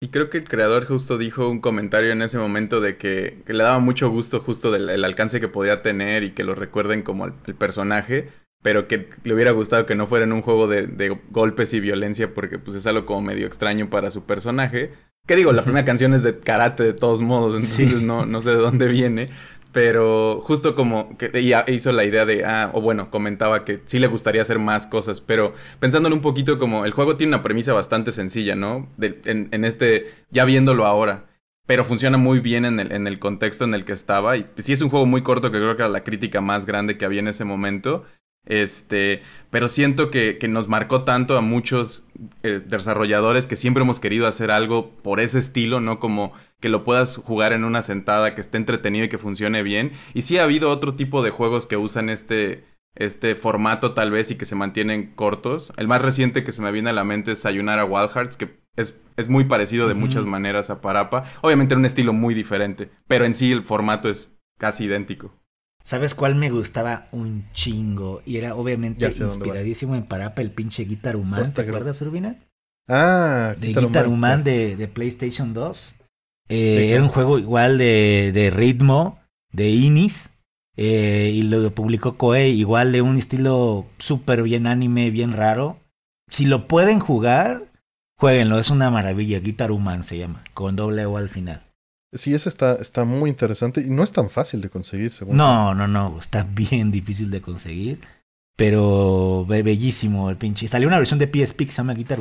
Y creo que el creador justo dijo un comentario en ese momento de que, le daba mucho gusto justo del alcance que podría tener y que lo recuerden como el personaje pero que le hubiera gustado que no fuera en un juego de, golpes y violencia, porque pues es algo como medio extraño para su personaje. Que digo, la primera canción es de karate de todos modos, entonces no, no sé de dónde viene. Pero justo como que ella hizo la idea de, ah, o bueno, comentaba que sí le gustaría hacer más cosas, pero pensándolo un poquito como el juego tiene una premisa bastante sencilla, ¿no? en, este, ya viéndolo ahora, pero funciona muy bien en el, en el contexto en el que estaba. Y pues, sí es un juego muy corto que creo que era la crítica más grande que había en ese momento. Este, pero siento que, nos marcó tanto a muchos eh, desarrolladores que siempre hemos querido hacer algo por ese estilo, ¿no? Como que lo puedas jugar en una sentada, que esté entretenido y que funcione bien. Y sí ha habido otro tipo de juegos que usan este, este formato tal vez y que se mantienen cortos. El más reciente que se me viene a la mente es Ayunar Wild Hearts, que es, muy parecido de muchas maneras a Parapa. Obviamente en un estilo muy diferente, pero en sí el formato es casi idéntico. ¿Sabes cuál me gustaba un chingo? Y era obviamente inspiradísimo en Parapa el pinche Guitar ¿Te acuerdas, Urbina? Ah, de Guitar, de, PlayStation 2. Eh, era un juego igual de, ritmo, de Inis. Eh, y lo publicó Koei, igual de un estilo súper bien anime, bien raro. Si lo pueden jugar, jueguenlo, es una maravilla. Guitar Human se llama, con doble O al final. Sí, ese está, está muy interesante y no es tan fácil de conseguir, seguro. No, no, no, está bien difícil de conseguir. Pero bellísimo el pinche. Salió una versión de PSP que se llama Guitar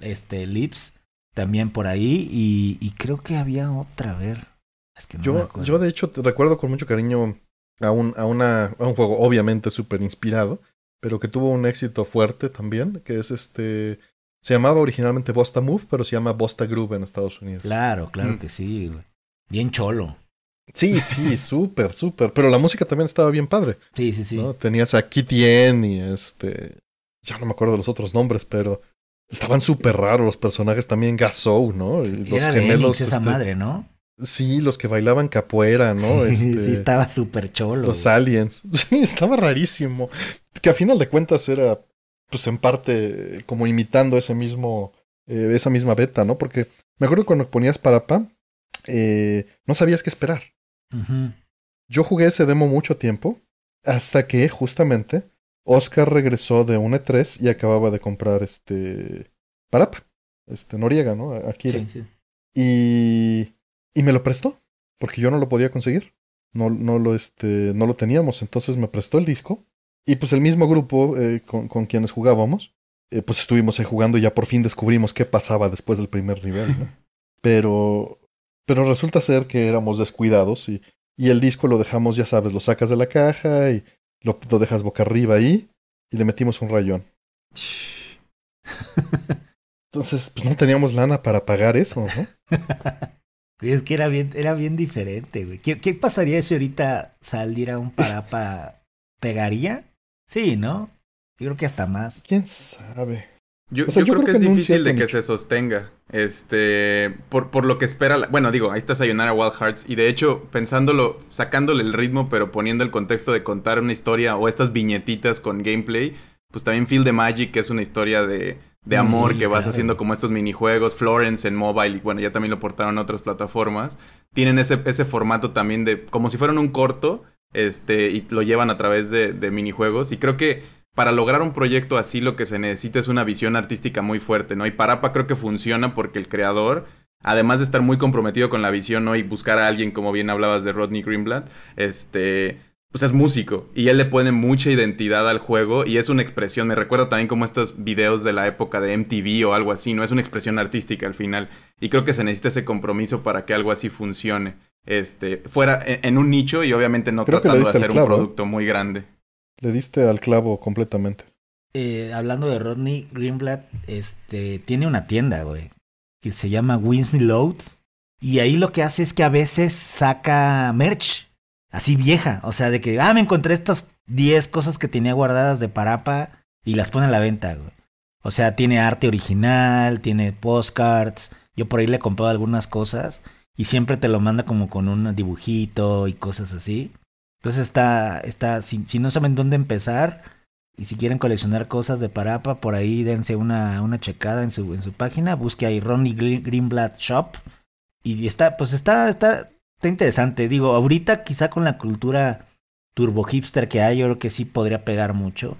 este, Lips también por ahí y, creo que había otra, a ver. que yo, yo de hecho recuerdo con mucho cariño a un, a una, a un juego obviamente súper inspirado, pero que tuvo un éxito fuerte también, que es este... Se llamaba originalmente Bosta Move, pero se llama Bosta Groove en Estados Unidos. Claro, claro mm. que sí. Güey bien cholo. Sí, sí, súper, súper. Pero la música también estaba bien padre. Sí, sí, sí. Tenías a Kitty y este. Ya no me acuerdo de los otros nombres, pero estaban súper raros los personajes también. Gasou, ¿no? los gemelos. esa este, madre, ¿no? Sí, los que bailaban capoeira, ¿no? sí, este, estaba súper cholo. Los aliens. Sí, estaba rarísimo. Que a final de cuentas era, pues en parte, como imitando ese mismo. Eh, esa misma beta, ¿no? Porque me acuerdo cuando ponías para eh, no sabías qué esperar. Yo jugué ese demo mucho tiempo, hasta que justamente Oscar regresó de un E3 y acababa de comprar este Parapa, este Noriega, ¿no? Aquí. Sí, sí. Y, y me lo prestó, porque yo no lo podía conseguir. No, no, lo, este, no lo teníamos, entonces me prestó el disco. Y pues el mismo grupo eh, con, quienes jugábamos, eh, pues estuvimos ahí jugando y ya por fin descubrimos qué pasaba después del primer nivel, Pero pero resulta ser que éramos descuidados y, y el disco lo dejamos, ya sabes, lo sacas de la caja y lo, lo dejas boca arriba ahí y le metimos un rayón. Entonces, pues no teníamos lana para pagar eso, ¿no? es que era bien, era bien diferente, güey. ¿Qué, ¿Qué, pasaría si ahorita saliera un parapa? ¿Pegaría? Sí, ¿no? Yo creo que hasta más. ¿Quién sabe? Yo, creo, que, es difícil de que se sostenga. Este. Por, lo que espera. bueno, digo, ahí está a Wild Hearts. Y de hecho, pensándolo, sacándole el ritmo, pero poniendo el contexto de contar una historia o estas viñetitas con gameplay. Pues también Feel the Magic, que es una historia de, de amor que vas haciendo como estos minijuegos. Florence en mobile. Y bueno, ya también lo portaron a otras plataformas. Tienen ese, ese formato también de. como si fueran un corto. Este. Y lo llevan a través de, de minijuegos. Y creo que para lograr un proyecto así lo que se necesita es una visión artística muy fuerte, ¿no? Y Parapa creo que funciona porque el creador, además de estar muy comprometido con la visión, ¿no? Y buscar a alguien, como bien hablabas de Rodney Greenblatt, este... Pues es músico y él le pone mucha identidad al juego y es una expresión, me recuerda también como estos videos de la época de MTV o algo así, ¿no? Es una expresión artística al final y creo que se necesita ese compromiso para que algo así funcione, este, fuera e, en, un nicho y obviamente no tratando de hacer un ¿eh? producto muy grande. Le diste al clavo completamente. Eh, hablando de Rodney Greenblatt, este, tiene una tienda, güey, que se llama Me Loads. Y ahí lo que hace es que a veces saca merch, así vieja. O sea, de que, ah, me encontré estas 10 cosas que tenía guardadas de Parapa y las pone a la venta, güey. O sea, tiene arte original, tiene postcards. Yo por ahí le he comprado algunas cosas y siempre te lo manda como con un dibujito y cosas así. Entonces está, está si, no saben dónde empezar y si quieren coleccionar cosas de Parapa, por ahí dense una, una checada en su, en su página, busque ahí Ronnie Greenblatt Shop y está, pues está, está, está interesante. Digo, ahorita quizá con la cultura turbo hipster que hay, yo creo que sí podría pegar mucho.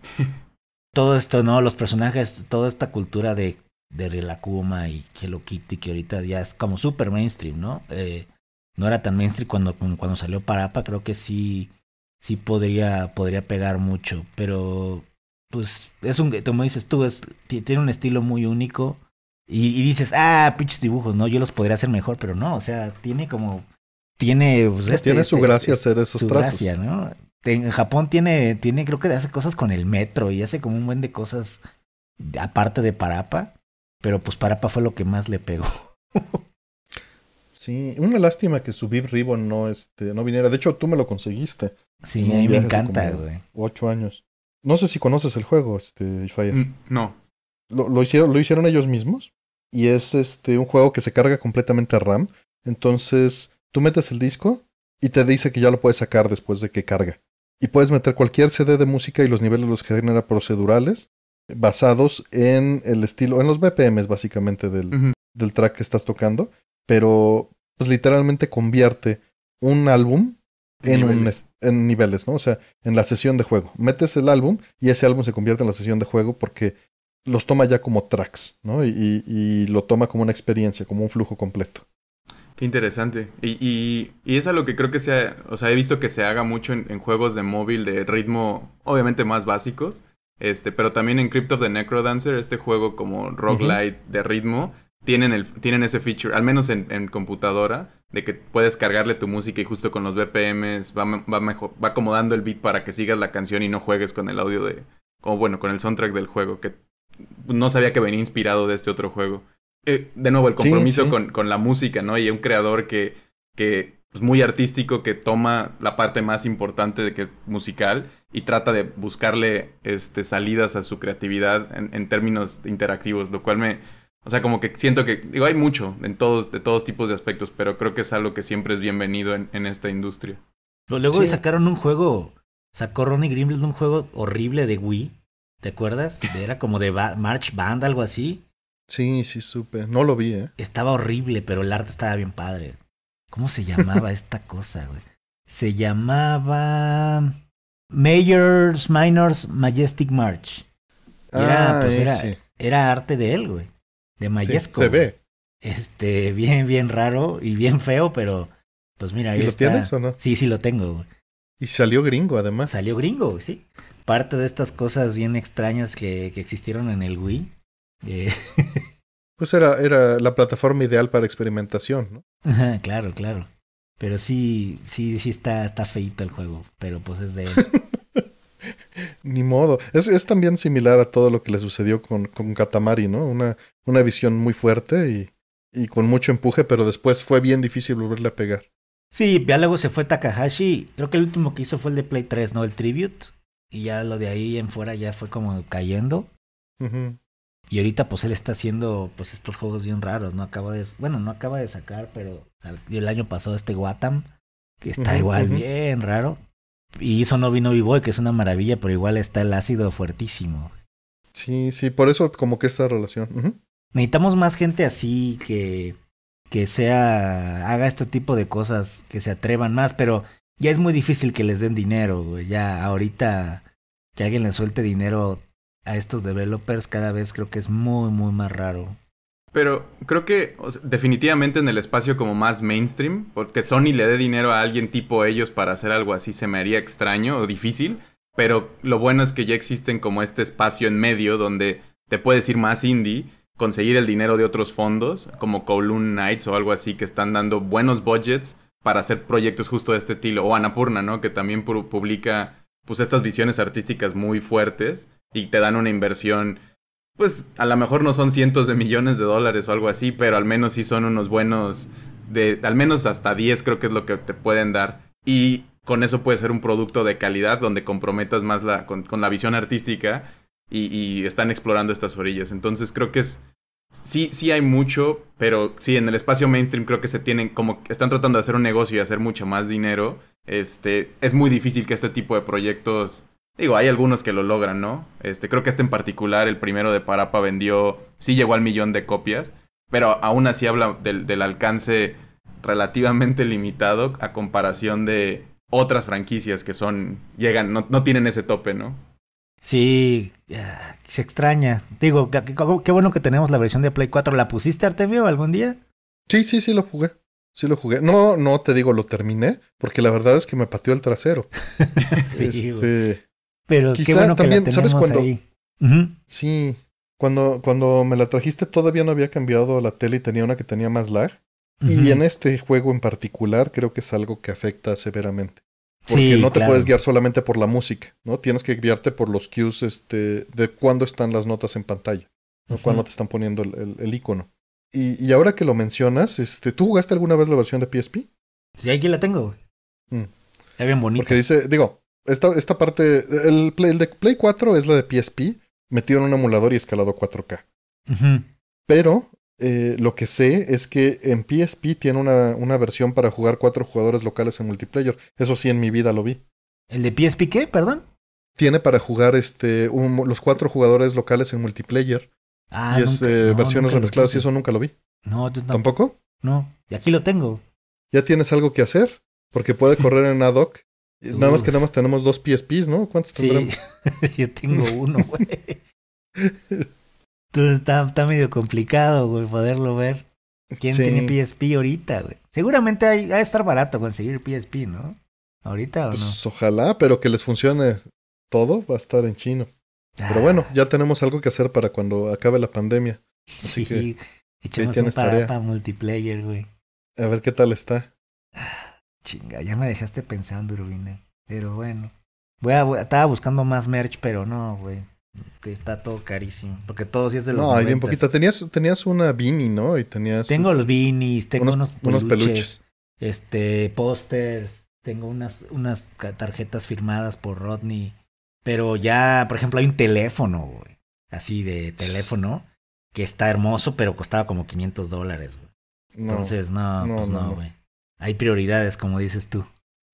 todo esto, ¿no? Los personajes, toda esta cultura de, de Rilakuma y Hello Kitty, que ahorita ya es como super mainstream, ¿no? Eh, no era tan mainstream cuando, cuando salió Parapa, creo que sí, sí podría, podría pegar mucho, pero pues es un, como dices tú, es, tiene un estilo muy único y, dices, ah, pinches dibujos, no, yo los podría hacer mejor, pero no, o sea, tiene como, tiene, pues, este, tiene su este, gracia hacer esos su trazos. gracia, ¿no? En Japón tiene, tiene, creo que hace cosas con el metro y hace como un buen de cosas aparte de Parapa, pero pues Parapa fue lo que más le pegó. Sí, una lástima que su ribon Ribbon no, este, no viniera. De hecho, tú me lo conseguiste. Sí, a mí me encanta, güey. Ocho años. No sé si conoces el juego, este, Fire. Mm, no. Lo, lo, hicieron, lo hicieron ellos mismos. Y es este un juego que se carga completamente a RAM. Entonces, tú metes el disco y te dice que ya lo puedes sacar después de que carga. Y puedes meter cualquier CD de música y los niveles los genera procedurales basados en el estilo, en los BPMs básicamente del, del track que estás tocando pero pues literalmente convierte un álbum en, niveles. niveles, ¿no? O sea, en la sesión de juego. Metes el álbum y ese álbum se convierte en la sesión de juego porque los toma ya como tracks, ¿no? Y, y lo toma como una experiencia, como un flujo completo. Qué interesante. Y, y, es a lo que creo que se o sea, he visto que se haga mucho en, juegos de móvil de ritmo, obviamente más básicos, este, pero también en Crypt of the Necrodancer, este juego como roguelite Light de ritmo, tienen, el, tienen ese feature, al menos en, computadora, de que puedes cargarle tu música y justo con los BPMs va, va, mejor, va acomodando el beat para que sigas la canción y no juegues con el audio de, o bueno, con el soundtrack del juego, que no sabía que venía inspirado de este otro juego. Eh, de nuevo, el compromiso Con, con, la música, ¿no? Y un creador que, que es pues, muy artístico, que toma la parte más importante de que es musical y trata de buscarle este, salidas a su creatividad en términos interactivos, lo cual me, o sea, como que siento que, digo, hay mucho en todos, de todos tipos de aspectos, pero creo que es algo que siempre es bienvenido en, esta industria. Luego sacaron un juego, sacó Ronnie Grimble un juego horrible de Wii, ¿te acuerdas? Era como de March Band, algo así. Sí, sí, supe. No lo vi, ¿eh? Estaba horrible, pero el arte estaba bien padre. ¿Cómo se llamaba esta cosa, güey? Se llamaba Majors Minors Majestic March. ah, pues sí. era arte de él, güey de Mayesco. se ve. Este, bien, bien raro y bien feo, pero pues mira, ahí lo tienes o no? Sí, sí lo tengo. Y salió gringo además. Salió gringo, sí. Parte de estas cosas bien extrañas que, que existieron en el Wii. Eh, pues era, era la plataforma ideal para experimentación, ¿no? claro, claro. Pero sí, sí, sí está, está feito el juego, pero pues es de... Ni modo. Es, también similar a todo lo que le sucedió con, con Katamari, ¿no? Una, una visión muy fuerte y, y con mucho empuje, pero después fue bien difícil volverle a pegar. Sí, ya luego se fue Takahashi. Creo que el último que hizo fue el de Play 3, ¿no? El Tribute. Y ya lo de ahí en fuera ya fue como cayendo. Y ahorita pues él está haciendo pues estos juegos bien raros, ¿no? Acaba de... Bueno, no acaba de sacar, pero el año pasado este Watam, que está igual bien raro. Y no vino vino Boy, que es una maravilla, pero igual está el ácido fuertísimo. Sí, sí, por eso como que esta relación. Necesitamos más gente así que, que sea, haga este tipo de cosas, que se atrevan más, pero ya es muy difícil que les den dinero, Ya ahorita que alguien les suelte dinero a estos developers cada vez creo que es muy, muy más raro. Pero creo que definitivamente en el espacio como más mainstream, porque Sony le dé dinero a alguien tipo ellos para hacer algo así se me haría extraño o difícil, pero lo bueno es que ya existen como este espacio en medio donde te puedes ir más indie, conseguir el dinero de otros fondos, como Kowloon Knights o algo así, que están dando buenos budgets para hacer proyectos justo de este estilo, o Anapurna, ¿no? Que también publica pues estas visiones artísticas muy fuertes y te dan una inversión pues a lo mejor no son cientos de millones de dólares o algo así, pero al menos sí son unos buenos, de, al menos hasta 10 creo que es lo que te pueden dar. Y con eso puede ser un producto de calidad donde comprometas más la, con, la visión artística y, están explorando estas orillas. Entonces creo que es... Sí, sí hay mucho, pero sí, en el espacio mainstream creo que se tienen, como están tratando de hacer un negocio y hacer mucho más dinero. Este, es muy difícil que este tipo de proyectos Digo, hay algunos que lo logran, ¿no? Este, creo que este en particular, el primero de Parapa, vendió, sí llegó al millón de copias, pero aún así habla del, alcance relativamente limitado a comparación de otras franquicias que son, llegan, no, no tienen ese tope, ¿no? Sí, eh, se extraña. Digo, qué bueno que tenemos la versión de Play 4. ¿La pusiste, Artemio, algún día? Sí, sí, sí, lo jugué. Sí lo jugué. No, no te digo, lo terminé, porque la verdad es que me pateó el trasero. sí, este, pero qué también, ¿sabes cuando, Sí, cuando, cuando me la trajiste todavía no había cambiado la tele y tenía una que tenía más lag. Y en este juego en particular creo que es algo que afecta severamente. Porque no te puedes guiar solamente por la música, ¿no? Tienes que guiarte por los cues este, de cuándo están las notas en pantalla, ¿no? Cuándo te están poniendo el, el, icono. Y, y, ahora que lo mencionas, este, ¿tú jugaste alguna vez la versión de PSP? Sí, aquí la tengo, mm. bien bonita. Porque dice, digo, esta, parte, el, de Play 4 es la de PSP, metido en un emulador y escalado 4K. Pero eh, lo que sé es que en PSP tiene una, una, versión para jugar cuatro jugadores locales en multiplayer. Eso sí, en mi vida lo vi. ¿El de PSP qué? Perdón. Tiene para jugar este, los cuatro jugadores locales en multiplayer. Ah, y es eh, versiones remezcladas y eso nunca lo vi. No, tampoco. No, y aquí lo tengo. ¿Ya tienes algo que hacer? Porque puede correr en ad hoc Nada más que nada más tenemos dos PSPs, ¿no? ¿Cuántos sí. Yo tengo uno, güey. Entonces está, medio complicado, güey, poderlo ver. ¿Quién tiene PSP ahorita, güey? Seguramente va a estar barato conseguir PSP, ¿no? ¿Ahorita o pues, Ojalá, pero que les funcione todo, va a estar en chino. Pero ah. bueno, ya tenemos algo que hacer para cuando acabe la pandemia. Así sí, que, echemos un para multiplayer, güey. A ver qué tal está. Ah. Chinga, ya me dejaste pensando, Urbina. Pero bueno. Voy a, estaba buscando más merch, pero no, güey. Está todo carísimo. Porque todo sí es de los. No, hay bien poquito. Tenías, tenías una Beanie, ¿no? Y tenías. Tengo este, los Beanies, tengo unos, peluches, Este, pósters. Tengo unas, unas tarjetas firmadas por Rodney. Pero ya, por ejemplo, hay un teléfono, güey. Así de teléfono. Que está hermoso, pero costaba como 500 dólares, güey. Entonces, no, pues no, güey hay prioridades, como dices tú.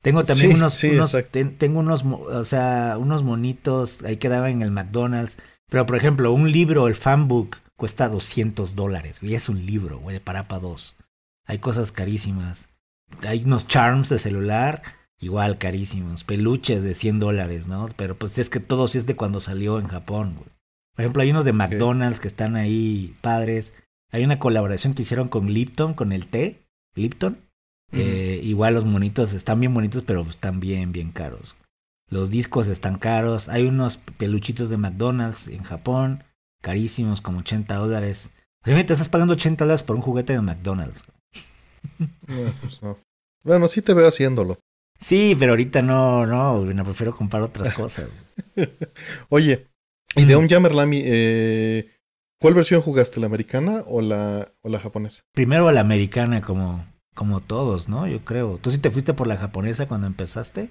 Tengo también unos, tengo unos, o sea, unos monitos ahí quedaban en el McDonald's. Pero, por ejemplo, un libro, el fanbook, cuesta 200 dólares. Y es un libro, güey, de para dos. Hay cosas carísimas. Hay unos charms de celular, igual carísimos. Peluches de 100 dólares, ¿no? Pero pues es que todo sí es de cuando salió en Japón, güey. Por ejemplo, hay unos de McDonald's que están ahí padres. Hay una colaboración que hicieron con Lipton, con el té. Lipton eh, igual los monitos están bien bonitos, pero están bien, bien caros. Los discos están caros. Hay unos peluchitos de McDonald's en Japón, carísimos, como 80 dólares. Realmente estás pagando 80 dólares por un juguete de McDonald's. Eh, pues bueno, sí te veo haciéndolo. Sí, pero ahorita no, no, prefiero comprar otras cosas. Oye, y de un Jammer Lamy, eh, ¿cuál versión jugaste? ¿La americana o la, o la japonesa? Primero la americana, como como todos, ¿no? Yo creo. ¿Tú sí te fuiste por la japonesa cuando empezaste?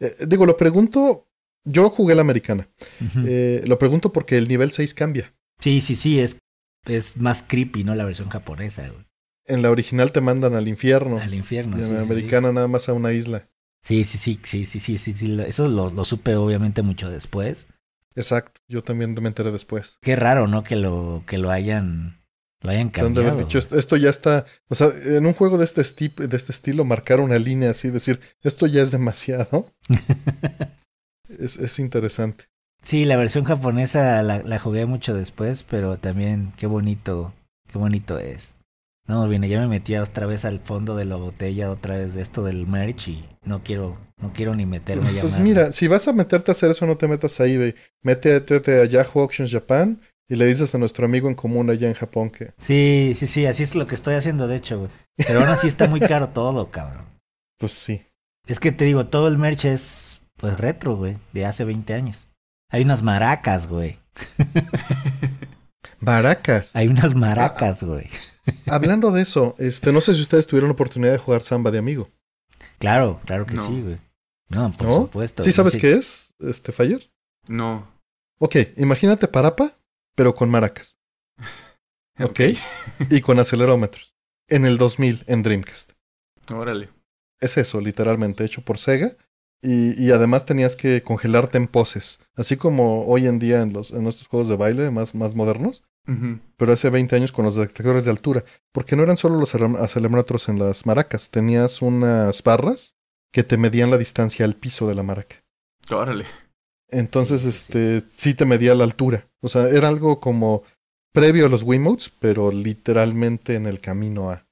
Eh, digo, lo pregunto. Yo jugué la americana. Eh, lo pregunto porque el nivel 6 cambia. Sí, sí, sí. Es, es más creepy, ¿no? La versión japonesa, En la original te mandan al infierno. Al infierno, sí. En la americana nada más a una isla. Sí, sí, sí, sí, sí, sí, sí. sí. Eso lo, supe obviamente mucho después. Exacto, yo también me enteré después. Qué raro, ¿no? Que lo, que lo hayan lo hayan cambiado. esto ya está. O sea, en un juego de este, estilo, de este estilo, marcar una línea así, decir, esto ya es demasiado. es, es, interesante. Sí, la versión japonesa la, jugué mucho después, pero también qué bonito, qué bonito es. No, viene, ya me metía otra vez al fondo de la botella, otra vez de esto del merch y no quiero, no quiero ni meterme pues, ya mira, si vas a meterte a hacer eso, no te metas ahí, ve. Mete a Yahoo Auctions Japan y le dices a nuestro amigo en común allá en Japón que. Sí, sí, sí, así es lo que estoy haciendo, de hecho, güey. Pero aún así está muy caro todo, cabrón. Pues sí. Es que te digo, todo el merch es, pues, retro, güey, de hace 20 años. Hay unas maracas, güey. Maracas. Hay unas ah, maracas, ah, güey. Hablando de eso, este, no sé si ustedes tuvieron la oportunidad de jugar samba de amigo. Claro, claro que sí, güey. No, por supuesto. ¿Sí sabes qué es, este Fire? No. Ok, imagínate Parapa, pero con maracas. ¿Ok? y con acelerómetros. En el 2000 en Dreamcast. Órale. Es eso, literalmente, hecho por Sega. Y, y, además tenías que congelarte en poses, así como hoy en día en, los, en nuestros juegos de baile más, más modernos, pero hace 20 años con los detectores de altura, porque no eran solo los acelerómetros en las maracas, tenías unas barras que te medían la distancia al piso de la maraca. Órale. Entonces, este, sí. te medía la altura. O sea, era algo como previo a los Wiimotes, pero literalmente en el camino a.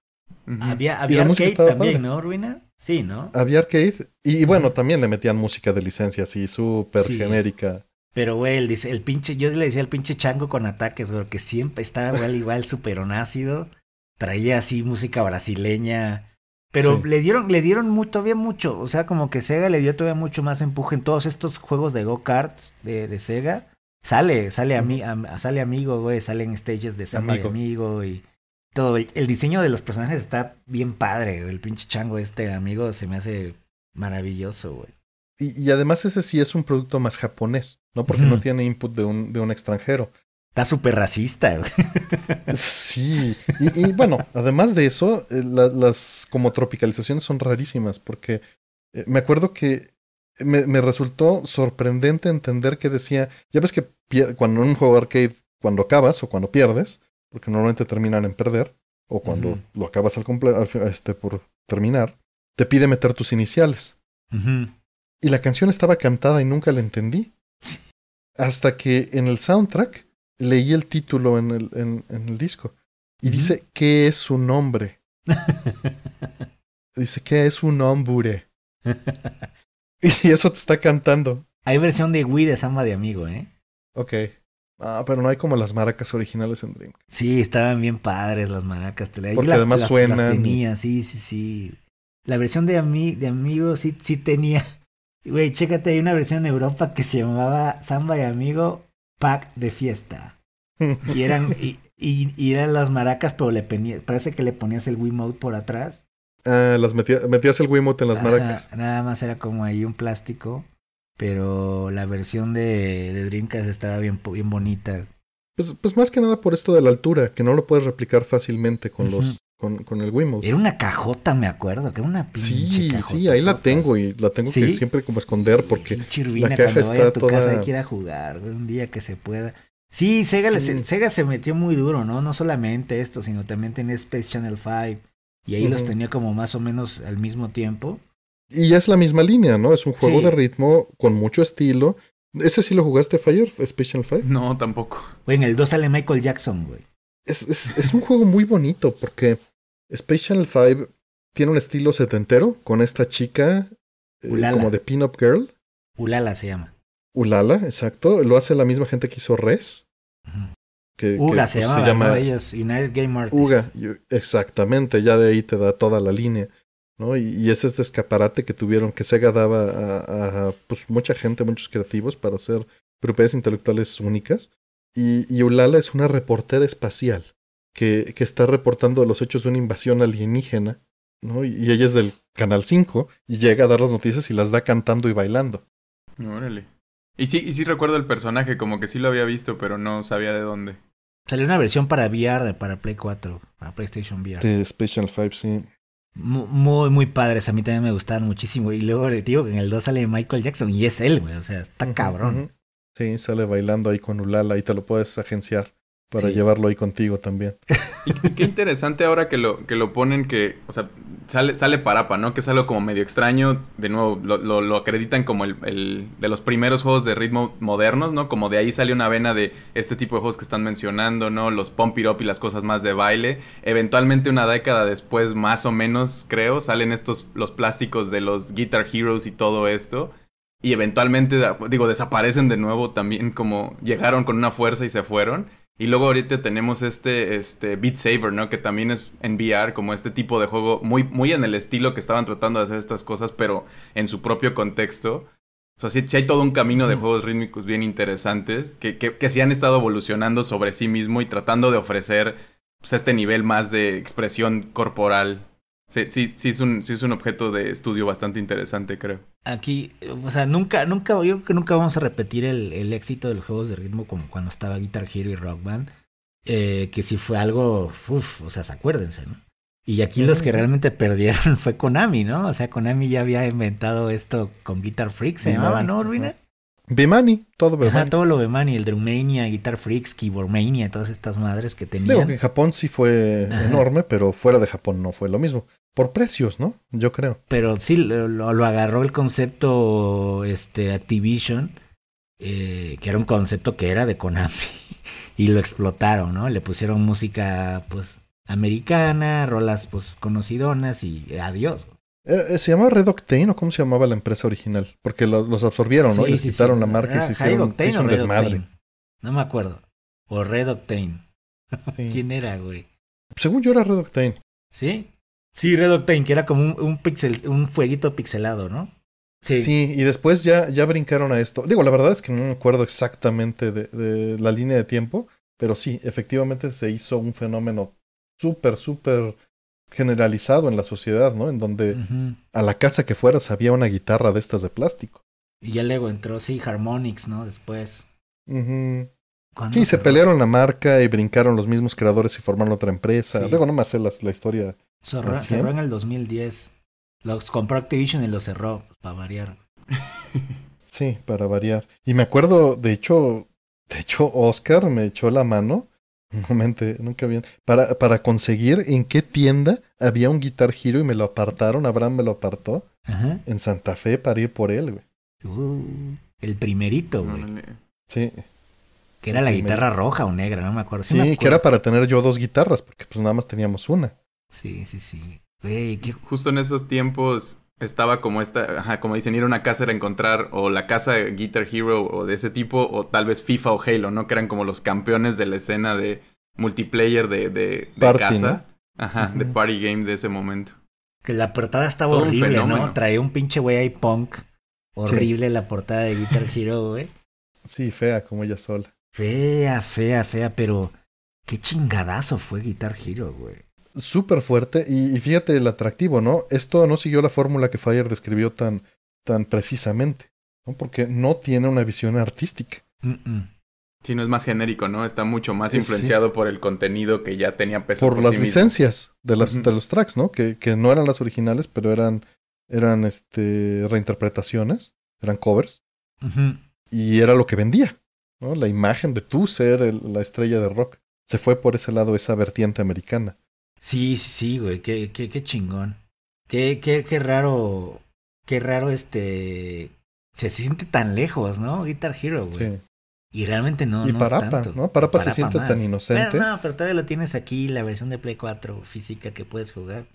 Había, había arcade también, ¿no, Ruina? Sí, ¿no? Había arcade. Y, bueno, también le metían música de licencia así, súper genérica. Pero, güey, el, el pinche, yo le decía el pinche chango con ataques, güey, que siempre estaba igual, igual, súper ácido. Traía así música brasileña, pero le dieron, le dieron todavía mucho. O sea, como que Sega le dio todavía mucho más empuje en todos estos juegos de go-karts de, Sega. Sale, sale, a mi, a, sale amigo, güey. Salen stages de amigo. y todo. El, diseño de los personajes está bien padre. El pinche chango este amigo se me hace maravilloso, güey. Y, además ese sí es un producto más japonés, ¿no? Porque no tiene input de un, de un extranjero. Está súper racista. Sí, y, bueno, además de eso, eh, las como tropicalizaciones son rarísimas porque eh, me acuerdo que me, resultó sorprendente entender que decía, ya ves que cuando en un juego arcade, cuando acabas o cuando pierdes, porque normalmente terminan en perder, o cuando lo acabas al, este, por terminar, te pide meter tus iniciales. Y la canción estaba cantada y nunca la entendí. Hasta que en el soundtrack leí el título en el, en, el disco. Y dice, ¿qué es su nombre? dice, ¿qué es un hombre? y eso te está cantando. Hay versión de Wii de Samba de Amigo, ¿eh? Ok. Ah, pero no hay como las maracas originales en Dream. Sí, estaban bien padres las maracas. Porque las, además las, suenan. tenía, sí, sí, sí. La versión de, de Amigo sí, sí tenía... Güey, chécate, hay una versión en Europa que se llamaba Samba de Amigo pack de fiesta. Y eran, y, y, eran las maracas, pero le parece que le ponías el Wiimote por atrás. Ah, las metías metías el Wiimote en las maracas. Nada más era como ahí un plástico, pero la versión de, de Dreamcast estaba bien, bien bonita. Pues, pues, más que nada por esto de la altura, que no lo puedes replicar fácilmente con los con, el Wiimote. Era una cajota, me acuerdo, que era una pinche Sí, cajota, sí, ahí la tengo y la tengo que siempre como esconder porque la caja está toda... jugar un día que se pueda. Sí, Sega, Se, metió muy duro, ¿no? No solamente esto, sino también tenía Space Channel 5 y ahí los tenía como más o menos al mismo tiempo. Y es la misma línea, ¿no? Es un juego de ritmo con mucho estilo. ¿Ese sí lo jugaste, Fire? ¿Space Channel 5? No, tampoco. Güey, en el 2 sale Michael Jackson, güey. es, es un juego muy bonito porque Space Channel 5 tiene un estilo setentero con esta chica eh, como de pin-up girl. Ulala se llama. Ulala, exacto. Lo hace la misma gente que hizo Res. Uga pues, se, llama, Game Artists. Uga, exactamente. Ya de ahí te da toda la línea. ¿no? Y, es este escaparate que tuvieron, que Sega daba a, pues, mucha gente, muchos creativos para hacer propiedades intelectuales únicas. Y, y Ulala es una reportera espacial que, que, está reportando los hechos de una invasión alienígena, ¿no? Y, ella es del Canal 5 y llega a dar las noticias y las da cantando y bailando. Órale. Y sí, y sí recuerdo el personaje, como que sí lo había visto, pero no sabía de dónde. Salió una versión para VR, para Play 4, para PlayStation VR. De Special 5, sí. Muy, muy padres, a mí también me gustaron muchísimo. Y luego le digo que en el 2 sale Michael Jackson y es él, güey, o sea, está cabrón. Sí, sale bailando ahí con Ulala y te lo puedes agenciar para llevarlo ahí contigo también. qué interesante ahora que lo, que lo ponen que, o sea, sale, sale Parapa, ¿no? Que es algo como medio extraño, de nuevo, lo, lo, acreditan como el, el, de los primeros juegos de ritmo modernos, ¿no? Como de ahí sale una vena de este tipo de juegos que están mencionando, ¿no? Los pump it up y las cosas más de baile. Eventualmente una década después, más o menos, creo, salen estos, los plásticos de los Guitar Heroes y todo esto. Y eventualmente, digo, desaparecen de nuevo también como llegaron con una fuerza y se fueron. Y luego ahorita tenemos este, este Beat Saber, ¿no? Que también es en VR, como este tipo de juego, muy, muy en el estilo que estaban tratando de hacer estas cosas, pero en su propio contexto. O sea, sí, hay todo un camino de juegos rítmicos bien interesantes que, que, sí han estado evolucionando sobre sí mismo y tratando de ofrecer pues, este nivel más de expresión corporal Sí, sí, sí, es un, sí es un objeto de estudio bastante interesante, creo. Aquí, o sea, nunca, nunca, yo creo que nunca vamos a repetir el, éxito de los juegos de ritmo como cuando estaba Guitar Hero y Rock Band, eh, que si fue algo, uff, o sea, acuérdense, ¿no? Y aquí los que realmente perdieron fue Konami, ¿no? O sea, Konami ya había inventado esto con Guitar Freak, se llamaba, ¿no, Urbina? Bemani, todo Bemani. todo lo Bemani, el Drumania, Guitar Freaks, Keyboardmania, todas estas madres que tenían. Digo que en Japón sí fue enorme, pero fuera de Japón no fue lo mismo. Por precios, ¿no? Yo creo. Pero sí, lo, agarró el concepto este, Activision, eh, que era un concepto que era de Konami, y lo explotaron, ¿no? Le pusieron música, pues, americana, rolas, pues, conocidonas y adiós. Eh, eh, ¿Se llamaba Red Octane o cómo se llamaba la empresa original? Porque los absorbieron, ¿no? les quitaron la marca y ah, se hicieron, un desmadre. No me acuerdo. O Red Octane. ¿Quién era, güey? Según yo era Red Octane. ¿Sí? Sí, Red Octane, que era como un, pixel, un fueguito pixelado, ¿no? Sí. sí. y después ya, ya brincaron a esto. Digo, la verdad es que no me acuerdo exactamente de, de la línea de tiempo, pero sí, efectivamente se hizo un fenómeno súper, súper generalizado en la sociedad, ¿no? En donde a la casa que fueras había una guitarra de estas de plástico. Y ya luego entró, sí, Harmonix, ¿no? Después. Sí, se, pelearon la marca y brincaron los mismos creadores y formaron otra empresa. Luego no me sé la, historia. Cerró, en el 2010. Los compró Activision y los cerró, pues, para variar. sí, para variar. Y me acuerdo, de hecho, de hecho, Oscar me echó la mano nunca bien. Para, para conseguir en qué tienda había un Guitar giro y me lo apartaron, Abraham me lo apartó en Santa Fe para ir por él, güey. Uh, el primerito, güey. sí. Que era la guitarra roja o negra, no me acuerdo. Sí, que era para tener yo dos guitarras, porque pues nada más teníamos una. Sí, sí, sí. Güey, Justo en esos tiempos estaba como esta, ajá, como dicen, ir a una casa era encontrar o la casa Guitar Hero o de ese tipo, o tal vez FIFA o Halo, ¿no? Que eran como los campeones de la escena de multiplayer de, de, de casa. Ajá, de party game de ese momento. Que la portada estaba horrible, ¿no? Traía un pinche güey ahí punk. Horrible la portada de Guitar Hero, güey. Sí, fea como ella sola. Fea, fea, fea, pero qué chingadazo fue Guitar Hero, güey súper fuerte y, fíjate el atractivo, ¿no? Esto no siguió la fórmula que Fire describió tan, tan precisamente, ¿no? Porque no tiene una visión artística. Si no es más genérico, ¿no? Está mucho más influenciado por el contenido que ya tenía peso. Por, las licencias de, las, de los tracks, ¿no? Que, que, no eran las originales, pero eran, eran este, reinterpretaciones, eran covers. Y era lo que vendía, ¿no? La imagen de tú ser la estrella de rock. Se fue por ese lado, esa vertiente americana. Sí, sí, sí, güey, qué, qué, chingón. Qué, qué, qué raro, qué raro este... Se siente tan lejos, ¿no? Guitar Hero, güey. Sí. Y realmente no, y no Parapa, ¿no? Parapa, se siente tan inocente. no, pero todavía lo tienes aquí, la versión de Play 4 física que puedes jugar.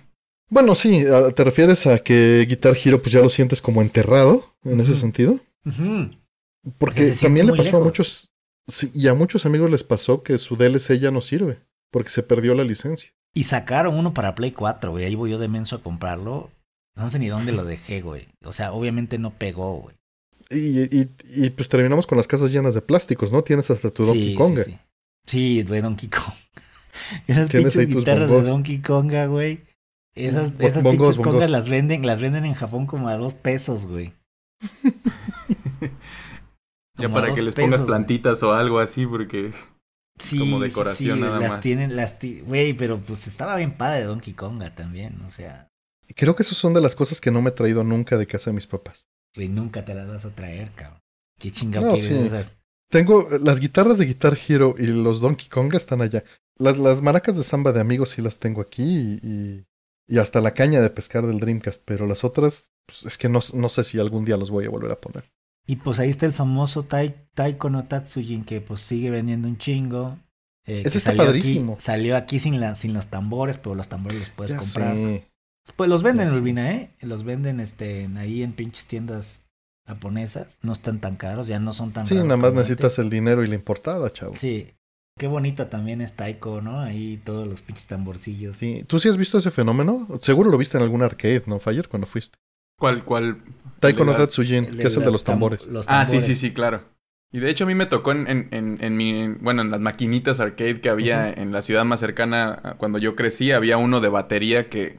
bueno, sí, te refieres a que Guitar Hero pues ya lo sientes como enterrado, en ese sentido. Porque, también le pasó a muchos, sí, y a muchos amigos les pasó que su DLC ya no sirve porque se perdió la licencia. Y sacaron uno para Play 4, güey. Ahí voy yo de menso a comprarlo. No sé ni dónde lo dejé, güey. O sea, obviamente no pegó, güey. Y, y, pues terminamos con las casas llenas de plásticos, ¿no? Tienes hasta tu Donkey Kong. Sí, sí. sí, güey, Donkey Kong. Esas pinches guitarras de Donkey Kong, güey. Esas, esas pinches las venden, las venden en Japón como a dos pesos, güey. ya para que les pongas plantitas o algo así, porque. Sí, como decoración sí, las tienen, las güey, pero pues estaba bien padre Donkey Konga también, o sea. Creo que esas son de las cosas que no me he traído nunca de casa de mis papás. Güey, nunca te las vas a traer, cabrón. Qué chingado Tengo eh, las guitarras de Guitar Hero y los Donkey Konga están allá. Las, las maracas de samba de amigos sí las tengo aquí y, y, hasta la caña de pescar del Dreamcast, pero las otras, pues, es que no, no sé si algún día los voy a volver a poner. Y pues ahí está el famoso Taiko no Tatsujin, que pues sigue vendiendo un chingo. Este está padrísimo. salió aquí sin, la, sin los tambores, pero los tambores los puedes comprar. Pues los venden, Urbina, ¿eh? Los venden este, ahí en pinches tiendas japonesas. No están tan caros, ya no son tan Sí, nada más necesitas el dinero y la importada, chavo. Sí. Qué bonito también es Taiko, ¿no? Ahí todos los pinches tamborcillos. Sí. ¿Tú sí has visto ese fenómeno? Seguro lo viste en algún arcade, ¿no, Fire? Cuando fuiste. ¿Cuál, cuál? Taiko no Tatsujin, que es el de los tambores. Ah, sí, sí, sí, claro. Y de hecho a mí me tocó en, en, mi, bueno, en las maquinitas arcade que había en la ciudad más cercana ah, cuando yo crecí, había uno de batería que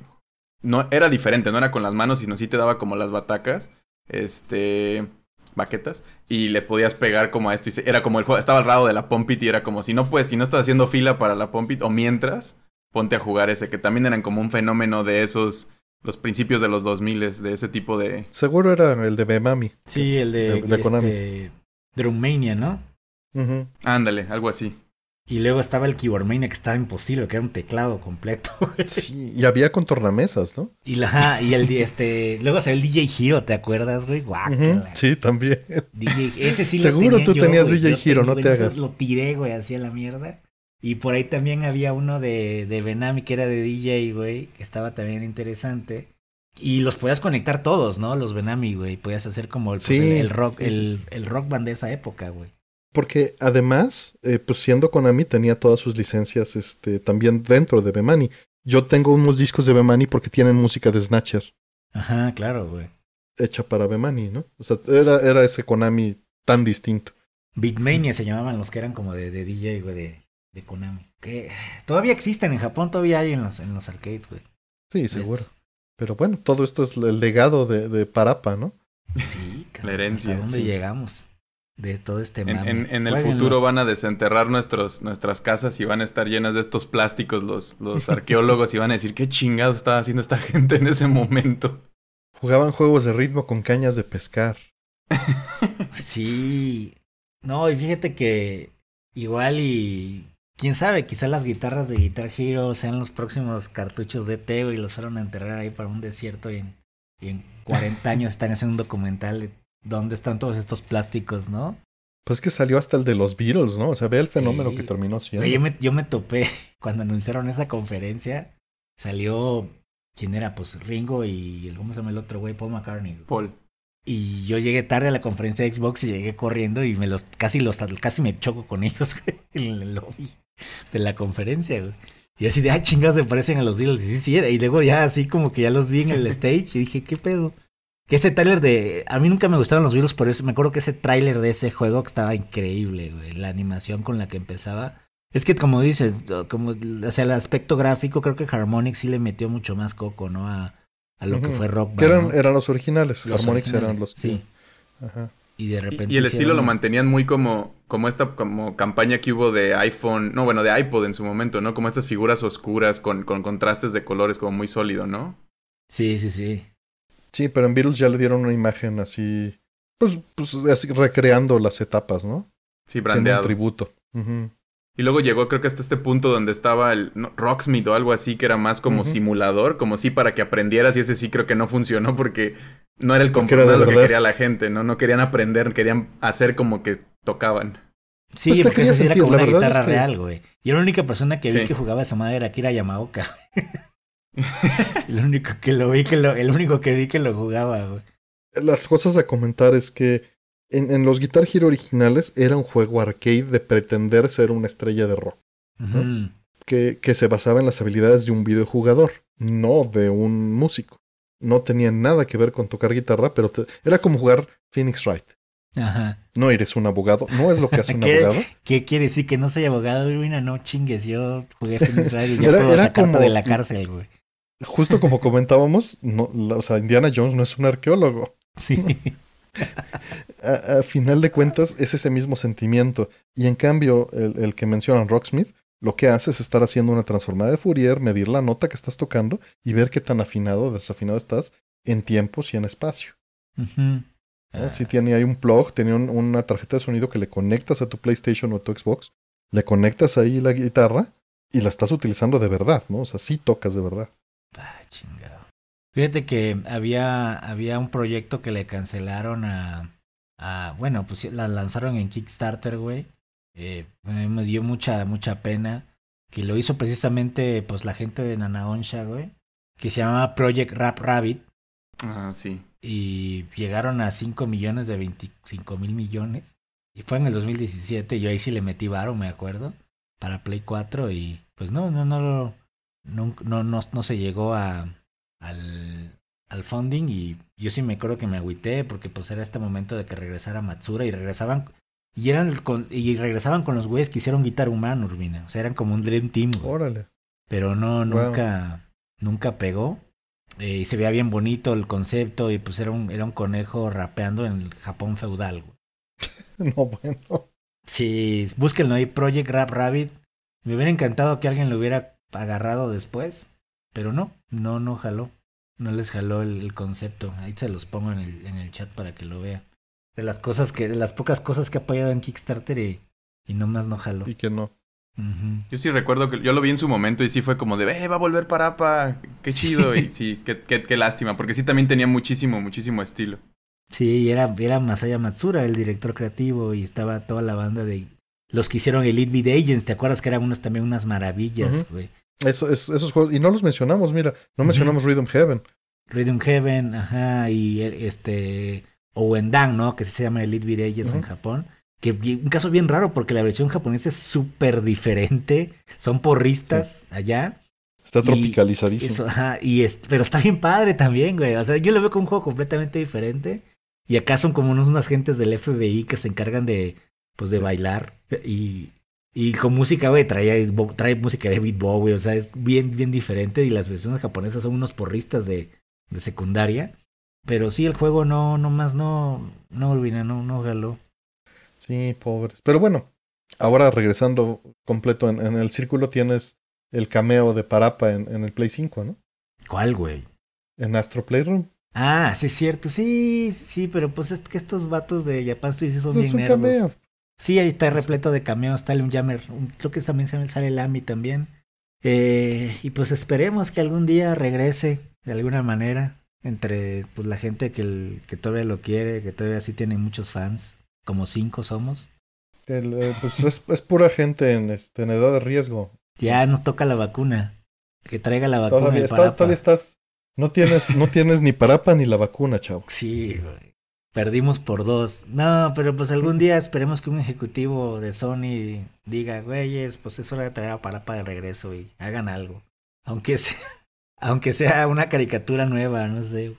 no era diferente, no era con las manos, sino sí te daba como las batacas, este, baquetas, y le podías pegar como a esto. era como el juego, estaba al lado de la Pompit y era como si no puedes, si no estás haciendo fila para la Pompit o mientras, ponte a jugar ese, que también eran como un fenómeno de esos los principios de los 2000 de ese tipo de... Seguro era el de Bemami. Sí, el de, de, este, ¿no? Ándale, algo así. Y luego estaba el Keyboard Keyboardmania que estaba imposible, que era un teclado completo. sí, y había contornamesas, ¿no? Y, la, y el este, luego salió el DJ Hero, ¿te acuerdas, güey? Guau, Sí, también. ese sí Seguro lo tenía tú tenías DJ Hero, no te hagas. lo tiré, güey, así a la mierda. Y por ahí también había uno de, Benami que era de DJ, güey, que estaba también interesante. Y los podías conectar todos, ¿no? Los Benami, güey. Podías hacer como el, pues, rock, el, rock band de esa época, güey. Porque además, eh, pues siendo Konami, tenía todas sus licencias este, también dentro de Bemani. Yo tengo unos discos de Bemani porque tienen música de Snatcher. Ajá, claro, güey. Hecha para Bemani, ¿no? O sea, era, era ese Konami tan distinto. Big se llamaban los que eran como de, de DJ, güey, de Konami. Que todavía existen en Japón, todavía hay en los, en los arcades, güey. Sí, seguro. Pero bueno, todo esto es el legado de, Parapa, ¿no? Sí, claro La herencia. ¿Hasta dónde llegamos? De todo este mame. En, el futuro van a desenterrar nuestros, nuestras casas y van a estar llenas de estos plásticos los, los arqueólogos y van a decir qué chingados estaba haciendo esta gente en ese momento. Jugaban juegos de ritmo con cañas de pescar. sí. No, y fíjate que igual y Quién sabe, quizás las guitarras de Guitar Hero sean los próximos cartuchos de Teo y los fueron a enterrar ahí para un desierto y en, 40 años están haciendo un documental de dónde están todos estos plásticos, ¿no? Pues que salió hasta el de los Beatles, ¿no? O sea, ve el fenómeno que terminó siendo. Yo me, yo me topé cuando anunciaron esa conferencia. Salió. ¿Quién era? Pues Ringo y el, ¿cómo se el otro güey? Paul McCartney. Paul. Y yo llegué tarde a la conferencia de Xbox y llegué corriendo y me los casi los casi me choco con ellos en el lobby de la conferencia, güey. Y así de, ah, chingados, se parecen a los Beatles. Y sí, Y luego ya así como que ya los vi en el stage y dije, ¿qué pedo? Que ese tráiler de... A mí nunca me gustaron los Beatles, por eso me acuerdo que ese tráiler de ese juego estaba increíble, güey. La animación con la que empezaba. Es que como dices, como, o sea, el aspecto gráfico, creo que Harmonix sí le metió mucho más coco, ¿no? A, a lo que fue rock eran, eran los originales, los Harmonix eran los. Sí. Ajá. Y de repente. Y, el estilo lo mantenían muy como, como esta como campaña que hubo de iPhone, no, bueno, de iPod en su momento, ¿no? Como estas figuras oscuras con, con contrastes de colores, como muy sólido, ¿no? Sí, sí, sí. Sí, pero en Beatles ya le dieron una imagen así, pues, pues así, recreando las etapas, ¿no? Sí, brandeado. Siendo un tributo. Ajá. Y luego llegó, creo que hasta este punto donde estaba el Rocksmith o algo así, que era más como simulador, como sí para que aprendieras, y ese sí creo que no funcionó porque no era el de lo que quería la gente, ¿no? No querían aprender, querían hacer como que tocaban. Sí, pues porque eso sí era como una guitarra real, güey. Y la única persona que vi que jugaba esa madre era Kira Yamaoka. el único que lo vi, que el único que vi que lo jugaba, güey. Las cosas a comentar es que en, los Guitar Hero originales era un juego arcade de pretender ser una estrella de rock. que, que, se basaba en las habilidades de un videojugador, no de un músico. No tenía nada que ver con tocar guitarra, pero era como jugar Phoenix Wright. Ajá. No eres un abogado, no es lo que hace un abogado. ¿Qué quiere decir que no soy abogado, No chingues, yo jugué Phoenix Wright y ya puedo carta de la cárcel, güey. Justo como comentábamos, no, o sea, Indiana Jones no es un arqueólogo. Sí. a, final de cuentas es ese mismo sentimiento. Y en cambio, el, que mencionan Rocksmith, lo que hace es estar haciendo una transformada de Fourier, medir la nota que estás tocando y ver qué tan afinado o desafinado estás en tiempos y en espacio. Si tiene ahí un plug, tiene una tarjeta de sonido que le conectas a tu PlayStation o a tu Xbox, le conectas ahí la guitarra y la estás utilizando de verdad, ¿no? O sea, sí tocas de verdad. Ah, Fíjate que había, había un proyecto que le cancelaron a, bueno, pues la lanzaron en Kickstarter, güey. Eh, me dio mucha, mucha pena. Que lo hizo precisamente, pues, la gente de Nanaonsha, güey. Que se llamaba Project Rap Rabbit. Ah, sí. Y llegaron a 5 millones de 25 mil millones. Y fue en el 2017. Yo ahí sí le metí varo, me acuerdo. Para Play 4. Y pues no, no, no, no, no, no se llegó a, al, al funding y yo sí me acuerdo que me agüité porque pues era este momento de que regresara Matsura y regresaban y eran con, y regresaban con los güeyes que hicieron Guitar Humano, Urbina. O sea, eran como un Dream Team. Pero no, nunca, nunca pegó. Eh, y se veía bien bonito el concepto y pues era un, era un conejo rapeando en el Japón feudal, no, bueno. Sí, búsquenlo ahí, Project Rap Rabbit. Me hubiera encantado que alguien lo hubiera agarrado después. Pero no, no, no jaló. No les jaló el, concepto. Ahí se los pongo en el, en el chat para que lo vean. De las cosas que, de las pocas cosas que ha apoyado en Kickstarter y, no más no jaló. Y que no. Yo sí recuerdo que yo lo vi en su momento y sí fue como de, eh, va a volver para Apa. qué chido. y sí, qué, qué, qué, lástima, porque sí también tenía muchísimo, muchísimo estilo. Sí, era, era Masaya Matsura, el director creativo, y estaba toda la banda de los que hicieron Elite Beat Agents, ¿te acuerdas que eran unos también unas maravillas, güey? Eso, esos juegos, y no los mencionamos, mira, no mencionamos Rhythm Heaven. Rhythm Heaven, ajá, y este Wendang, ¿no? Que se llama Elite Beat Agents en Japón. Que un caso bien raro porque la versión japonesa es súper diferente. Son porristas allá. Está tropicalizadísimo. Eso, ajá, y pero está bien padre también, güey. O sea, yo lo veo como un juego completamente diferente. Y acá son como unos, unos agentes del FBI que se encargan de, pues, de bailar. Y, y con música, güey, trae, trae música de David güey. O sea, es bien, bien diferente. Y las versiones japonesas son unos porristas de, de secundaria. Pero sí, el juego no, no más, no, no, Urbina, no, no galó. Sí, pobres. Pero bueno, ahora regresando completo en, el círculo, tienes el cameo de Parapa en, el Play 5, ¿no? ¿Cuál, güey? En Astro Playroom. Ah, sí, es cierto. Sí, sí, pero pues es que estos vatos de Japan sí son pues bien Cameo. Sí, ahí está repleto de cameos, está un Jammer, creo que también sale el Ami también. Eh, y pues esperemos que algún día regrese de alguna manera entre pues, la gente que, que todavía lo quiere, que todavía sí tiene muchos fans, como cinco somos. Eh, pues es, pura gente este, en, edad de riesgo. Ya nos toca la vacuna. Que traiga la vacuna. Todavía, todavía estás. No tienes, no tienes ni parapa ni la vacuna, chao. Sí, güey perdimos por dos. No, pero pues algún día esperemos que un ejecutivo de Sony diga, güeyes, pues es hora de traer a Parapa de regreso y hagan algo. Aunque sea, aunque sea una caricatura nueva, no sé.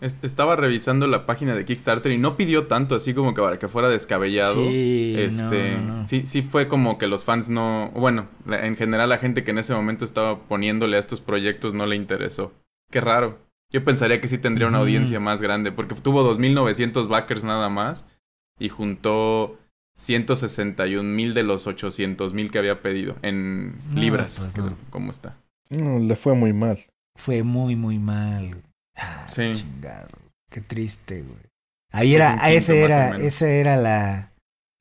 Estaba revisando la página de Kickstarter y no pidió tanto así como que para que fuera descabellado. este, sí, sí fue como que los fans no, bueno, en general la gente que en ese momento estaba poniéndole a estos proyectos no le interesó. Qué raro. Yo pensaría que sí tendría una audiencia más grande, porque tuvo 2.900 backers nada más y juntó 161.000 de los 800.000 que había pedido en libras. Pues ¿Cómo está? No, le fue muy mal. Fue muy, muy mal. Ah, sí. Chingado. Qué triste, güey. Ahí era, ah, ese era, ese era la,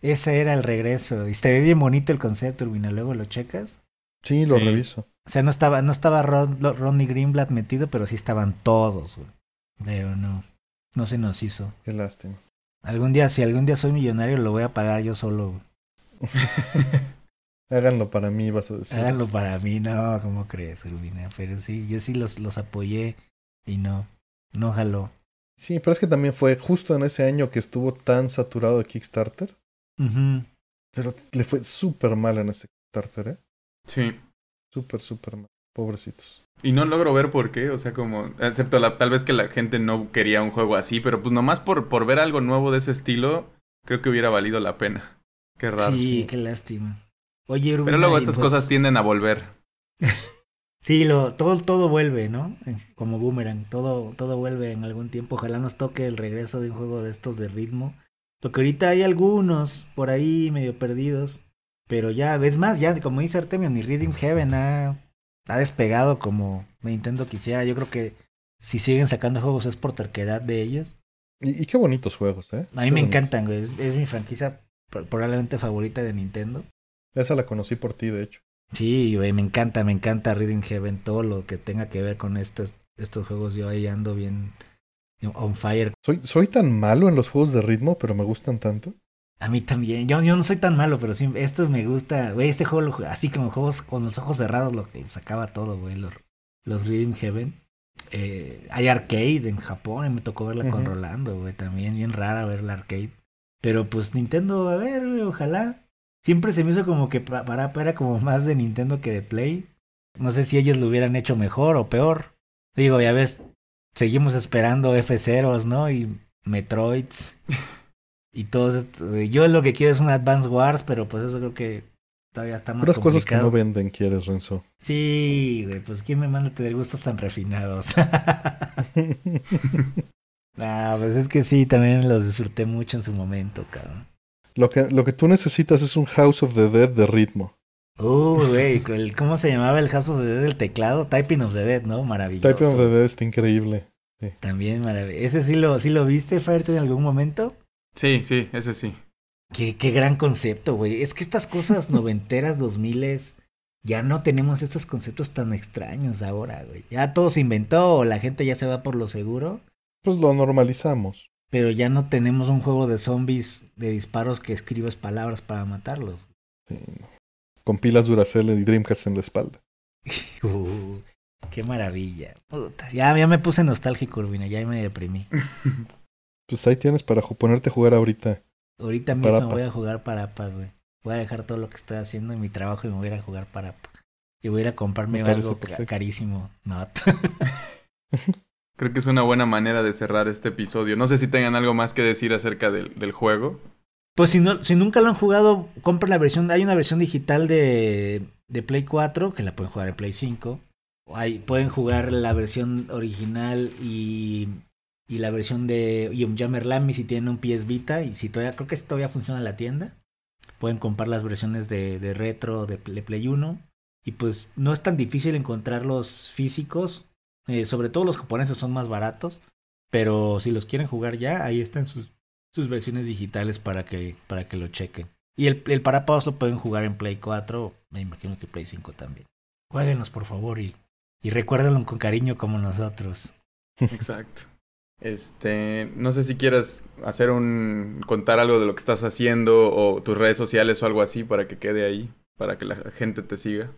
ese era el regreso. Y se ve bien bonito el concepto, Urbina. Luego lo checas. Sí, lo reviso. O sea, no estaba, no estaba Ronnie Greenblatt metido, pero sí estaban todos, güey. Pero no, no se nos hizo. Qué lástima. Algún día, si algún día soy millonario, lo voy a pagar yo solo. Güey. Háganlo para mí, vas a decir. Háganlo para mí, no, ¿cómo crees, Urbina? Pero sí, yo sí los, los apoyé y no, no jaló. Sí, pero es que también fue justo en ese año que estuvo tan saturado de Kickstarter. Pero le fue súper mal en ese Kickstarter, ¿eh? Sí. Súper, súper mal. Pobrecitos. Y no logro ver por qué, o sea, como, excepto la, tal vez que la gente no quería un juego así, pero pues nomás por, por ver algo nuevo de ese estilo, creo que hubiera valido la pena. Qué raro. Sí, qué lástima. Oye, Pero luego estas pues cosas tienden a volver. sí, lo, todo, todo vuelve, ¿no? Como boomerang, todo, todo vuelve en algún tiempo. Ojalá nos toque el regreso de un juego de estos de ritmo. Porque ahorita hay algunos por ahí medio perdidos. Pero ya, ves más, ya como dice Artemio, ni Reading Heaven ha, ha despegado como Nintendo quisiera. Yo creo que si siguen sacando juegos es por terquedad de ellos. Y, y qué bonitos juegos, ¿eh? A mí me encantan, güey. Es, mi franquicia probablemente favorita de Nintendo. Esa la conocí por ti, de hecho. Sí, güey, me encanta, me encanta Reading Heaven, todo lo que tenga que ver con estos, estos juegos. Yo ahí ando bien on fire. Soy, soy tan malo en los juegos de ritmo, pero me gustan tanto. A mí también. Yo, yo no soy tan malo, pero sí, esto me gusta. Güey, este juego, así como juegos con los ojos cerrados, lo que sacaba todo, güey. Los, los Rhythm Heaven. Eh, hay arcade en Japón, y me tocó verla con Rolando, güey. También bien rara ver la arcade. Pero pues Nintendo, a ver, ojalá. Siempre se me hizo como que para, para como más de Nintendo que de Play. No sé si ellos lo hubieran hecho mejor o peor. Digo, ya ves, seguimos esperando F-Zeros, ¿no? Y Metroids. Y todos, eh, yo lo que quiero es un Advance Wars, pero pues eso creo que todavía está más Las cosas que no venden quieres, Renzo. Sí, güey, pues ¿quién me manda a tener gustos tan refinados? nah, pues es que sí, también los disfruté mucho en su momento, cabrón. Lo que, lo que tú necesitas es un House of the Dead de ritmo. Uh, güey, ¿cómo se llamaba el House of the Dead del teclado? Typing of the Dead, ¿no? Maravilloso. Typing of the Dead está increíble. También maravilloso. ¿Ese sí lo, sí lo viste, fuerte en algún momento? Sí, sí, ese sí. Qué, qué gran concepto, güey. Es que estas cosas noventeras, dos miles, ya no tenemos estos conceptos tan extraños ahora, güey. Ya todo se inventó, la gente ya se va por lo seguro. Pues lo normalizamos. Pero ya no tenemos un juego de zombies de disparos que escribas palabras para matarlos. Sí, Con pilas Duracell y Dreamcast en la espalda. Uh, qué maravilla. ya, ya me puse nostálgico, Urbina, ya me deprimí. pues ahí tienes para ponerte a jugar ahorita. Ahorita mismo voy a jugar parapa, güey. Voy a dejar todo lo que estoy haciendo en mi trabajo y me voy a ir a jugar parapa. Y voy a ir a comprarme algo carísimo. No. Creo que es una buena manera de cerrar este episodio. No sé si tengan algo más que decir acerca del, del juego. Pues si, no, si nunca lo han jugado, compren la versión. Hay una versión digital de, de Play 4 que la pueden jugar en Play 5. Hay, pueden jugar la versión original y y la versión de Y un Jammer Lamy si tienen un PS Vita y si todavía, creo que si todavía funciona la tienda. Pueden comprar las versiones de, retro de, Play 1. Y pues no es tan difícil encontrarlos físicos. Eh, sobre todo los japoneses son más baratos. Pero si los quieren jugar ya, ahí están sus, sus versiones digitales para que, para que lo chequen. Y el, el lo pueden jugar en Play 4, me imagino que Play 5 también. Jueguenlos por favor y, y recuérdenlo con cariño como nosotros. Exacto. Este, no sé si quieres hacer un contar algo de lo que estás haciendo o tus redes sociales o algo así para que quede ahí, para que la gente te siga.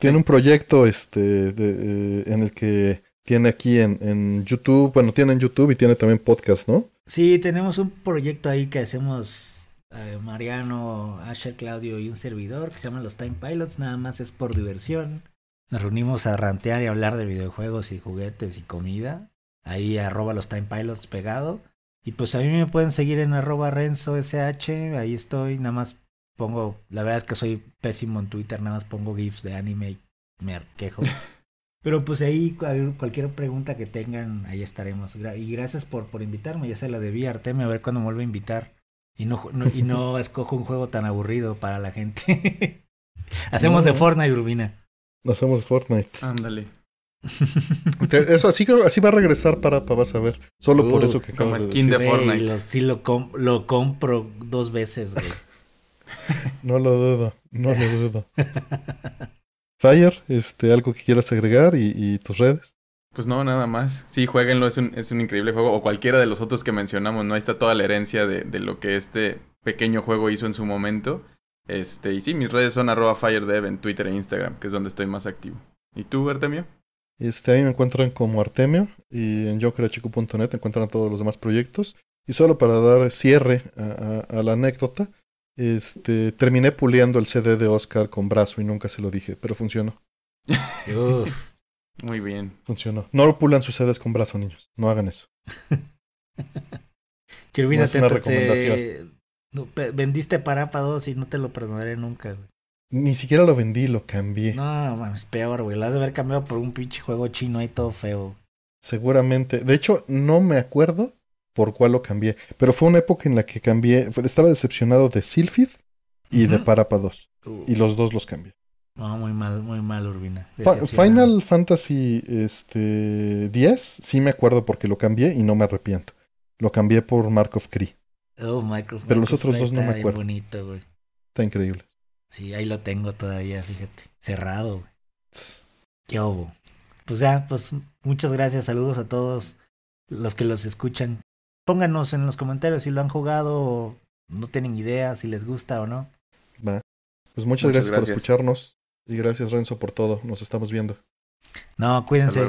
Tiene un proyecto este eh, en el que tiene aquí en, YouTube, bueno, tiene en YouTube y tiene también podcast, ¿no? Sí, tenemos un proyecto ahí que hacemos eh, Mariano, Asher, Claudio y un servidor que se llama Los Time Pilots, nada más es por diversión. Nos reunimos a rantear y hablar de videojuegos y juguetes y comida. Ahí arroba los Time Pilots pegado. Y pues a mí me pueden seguir en arroba Renzo SH. Ahí estoy. Nada más pongo. La verdad es que soy pésimo en Twitter. Nada más pongo GIFs de anime y me arquejo Pero pues ahí cualquier pregunta que tengan, ahí estaremos. Y gracias por, por invitarme. Ya se la debí a Artemio. A ver cuando me a invitar. Y no, y no escojo un juego tan aburrido para la gente. Hacemos de Fortnite, Urbina. Hacemos Fortnite. Ándale. Eso así, así va a regresar para, para vas a ver. Solo por uh, eso que como skin de, Fortnite. sí lo, lo, compro dos veces, no lo dudo, no lo dudo. Fire, este, algo que quieras agregar y, tus redes. Pues no, nada más. Sí, jueguenlo, es un, es un increíble juego. O cualquiera de los otros que mencionamos, ¿no? Ahí está toda la herencia de, de lo que este pequeño juego hizo en su momento. Este, y sí, mis redes son arroba FireDev en Twitter e Instagram, que es donde estoy más activo. ¿Y tú, Artemio? Este, ahí me encuentran como Artemio y en jokerachico.net encuentran todos los demás proyectos. Y solo para dar cierre a, la anécdota, este, terminé puliendo el CD de Oscar con brazo y nunca se lo dije, pero funcionó. Muy bien. Funcionó. No pulan sus CDs con brazo, niños. No hagan eso. Chirvina, vendiste parápados y no te lo perdonaré nunca. Güey. Ni siquiera lo vendí, lo cambié. No, mames, peor, güey. Lo has de haber cambiado por un pinche juego chino y todo feo. Seguramente. De hecho, no me acuerdo por cuál lo cambié. Pero fue una época en la que cambié. Estaba decepcionado de Silphid y de Parapa 2. Uh. Y los dos los cambié. No, muy mal, muy mal, Urbina. Final Fantasy este, 10, sí me acuerdo porque lo cambié y no me arrepiento. Lo cambié por Mark of Cree. Oh, pero los otros dos no me acuerdo. Bonito, güey. Está increíble. Sí, ahí lo tengo todavía, fíjate. Cerrado. Qué obo. Pues ya, pues muchas gracias. Saludos a todos los que los escuchan. Pónganos en los comentarios si lo han jugado o no tienen idea, si les gusta o no. Va. Pues muchas, gracias, gracias, por escucharnos. Y gracias, Renzo, por todo. Nos estamos viendo. No, cuídense.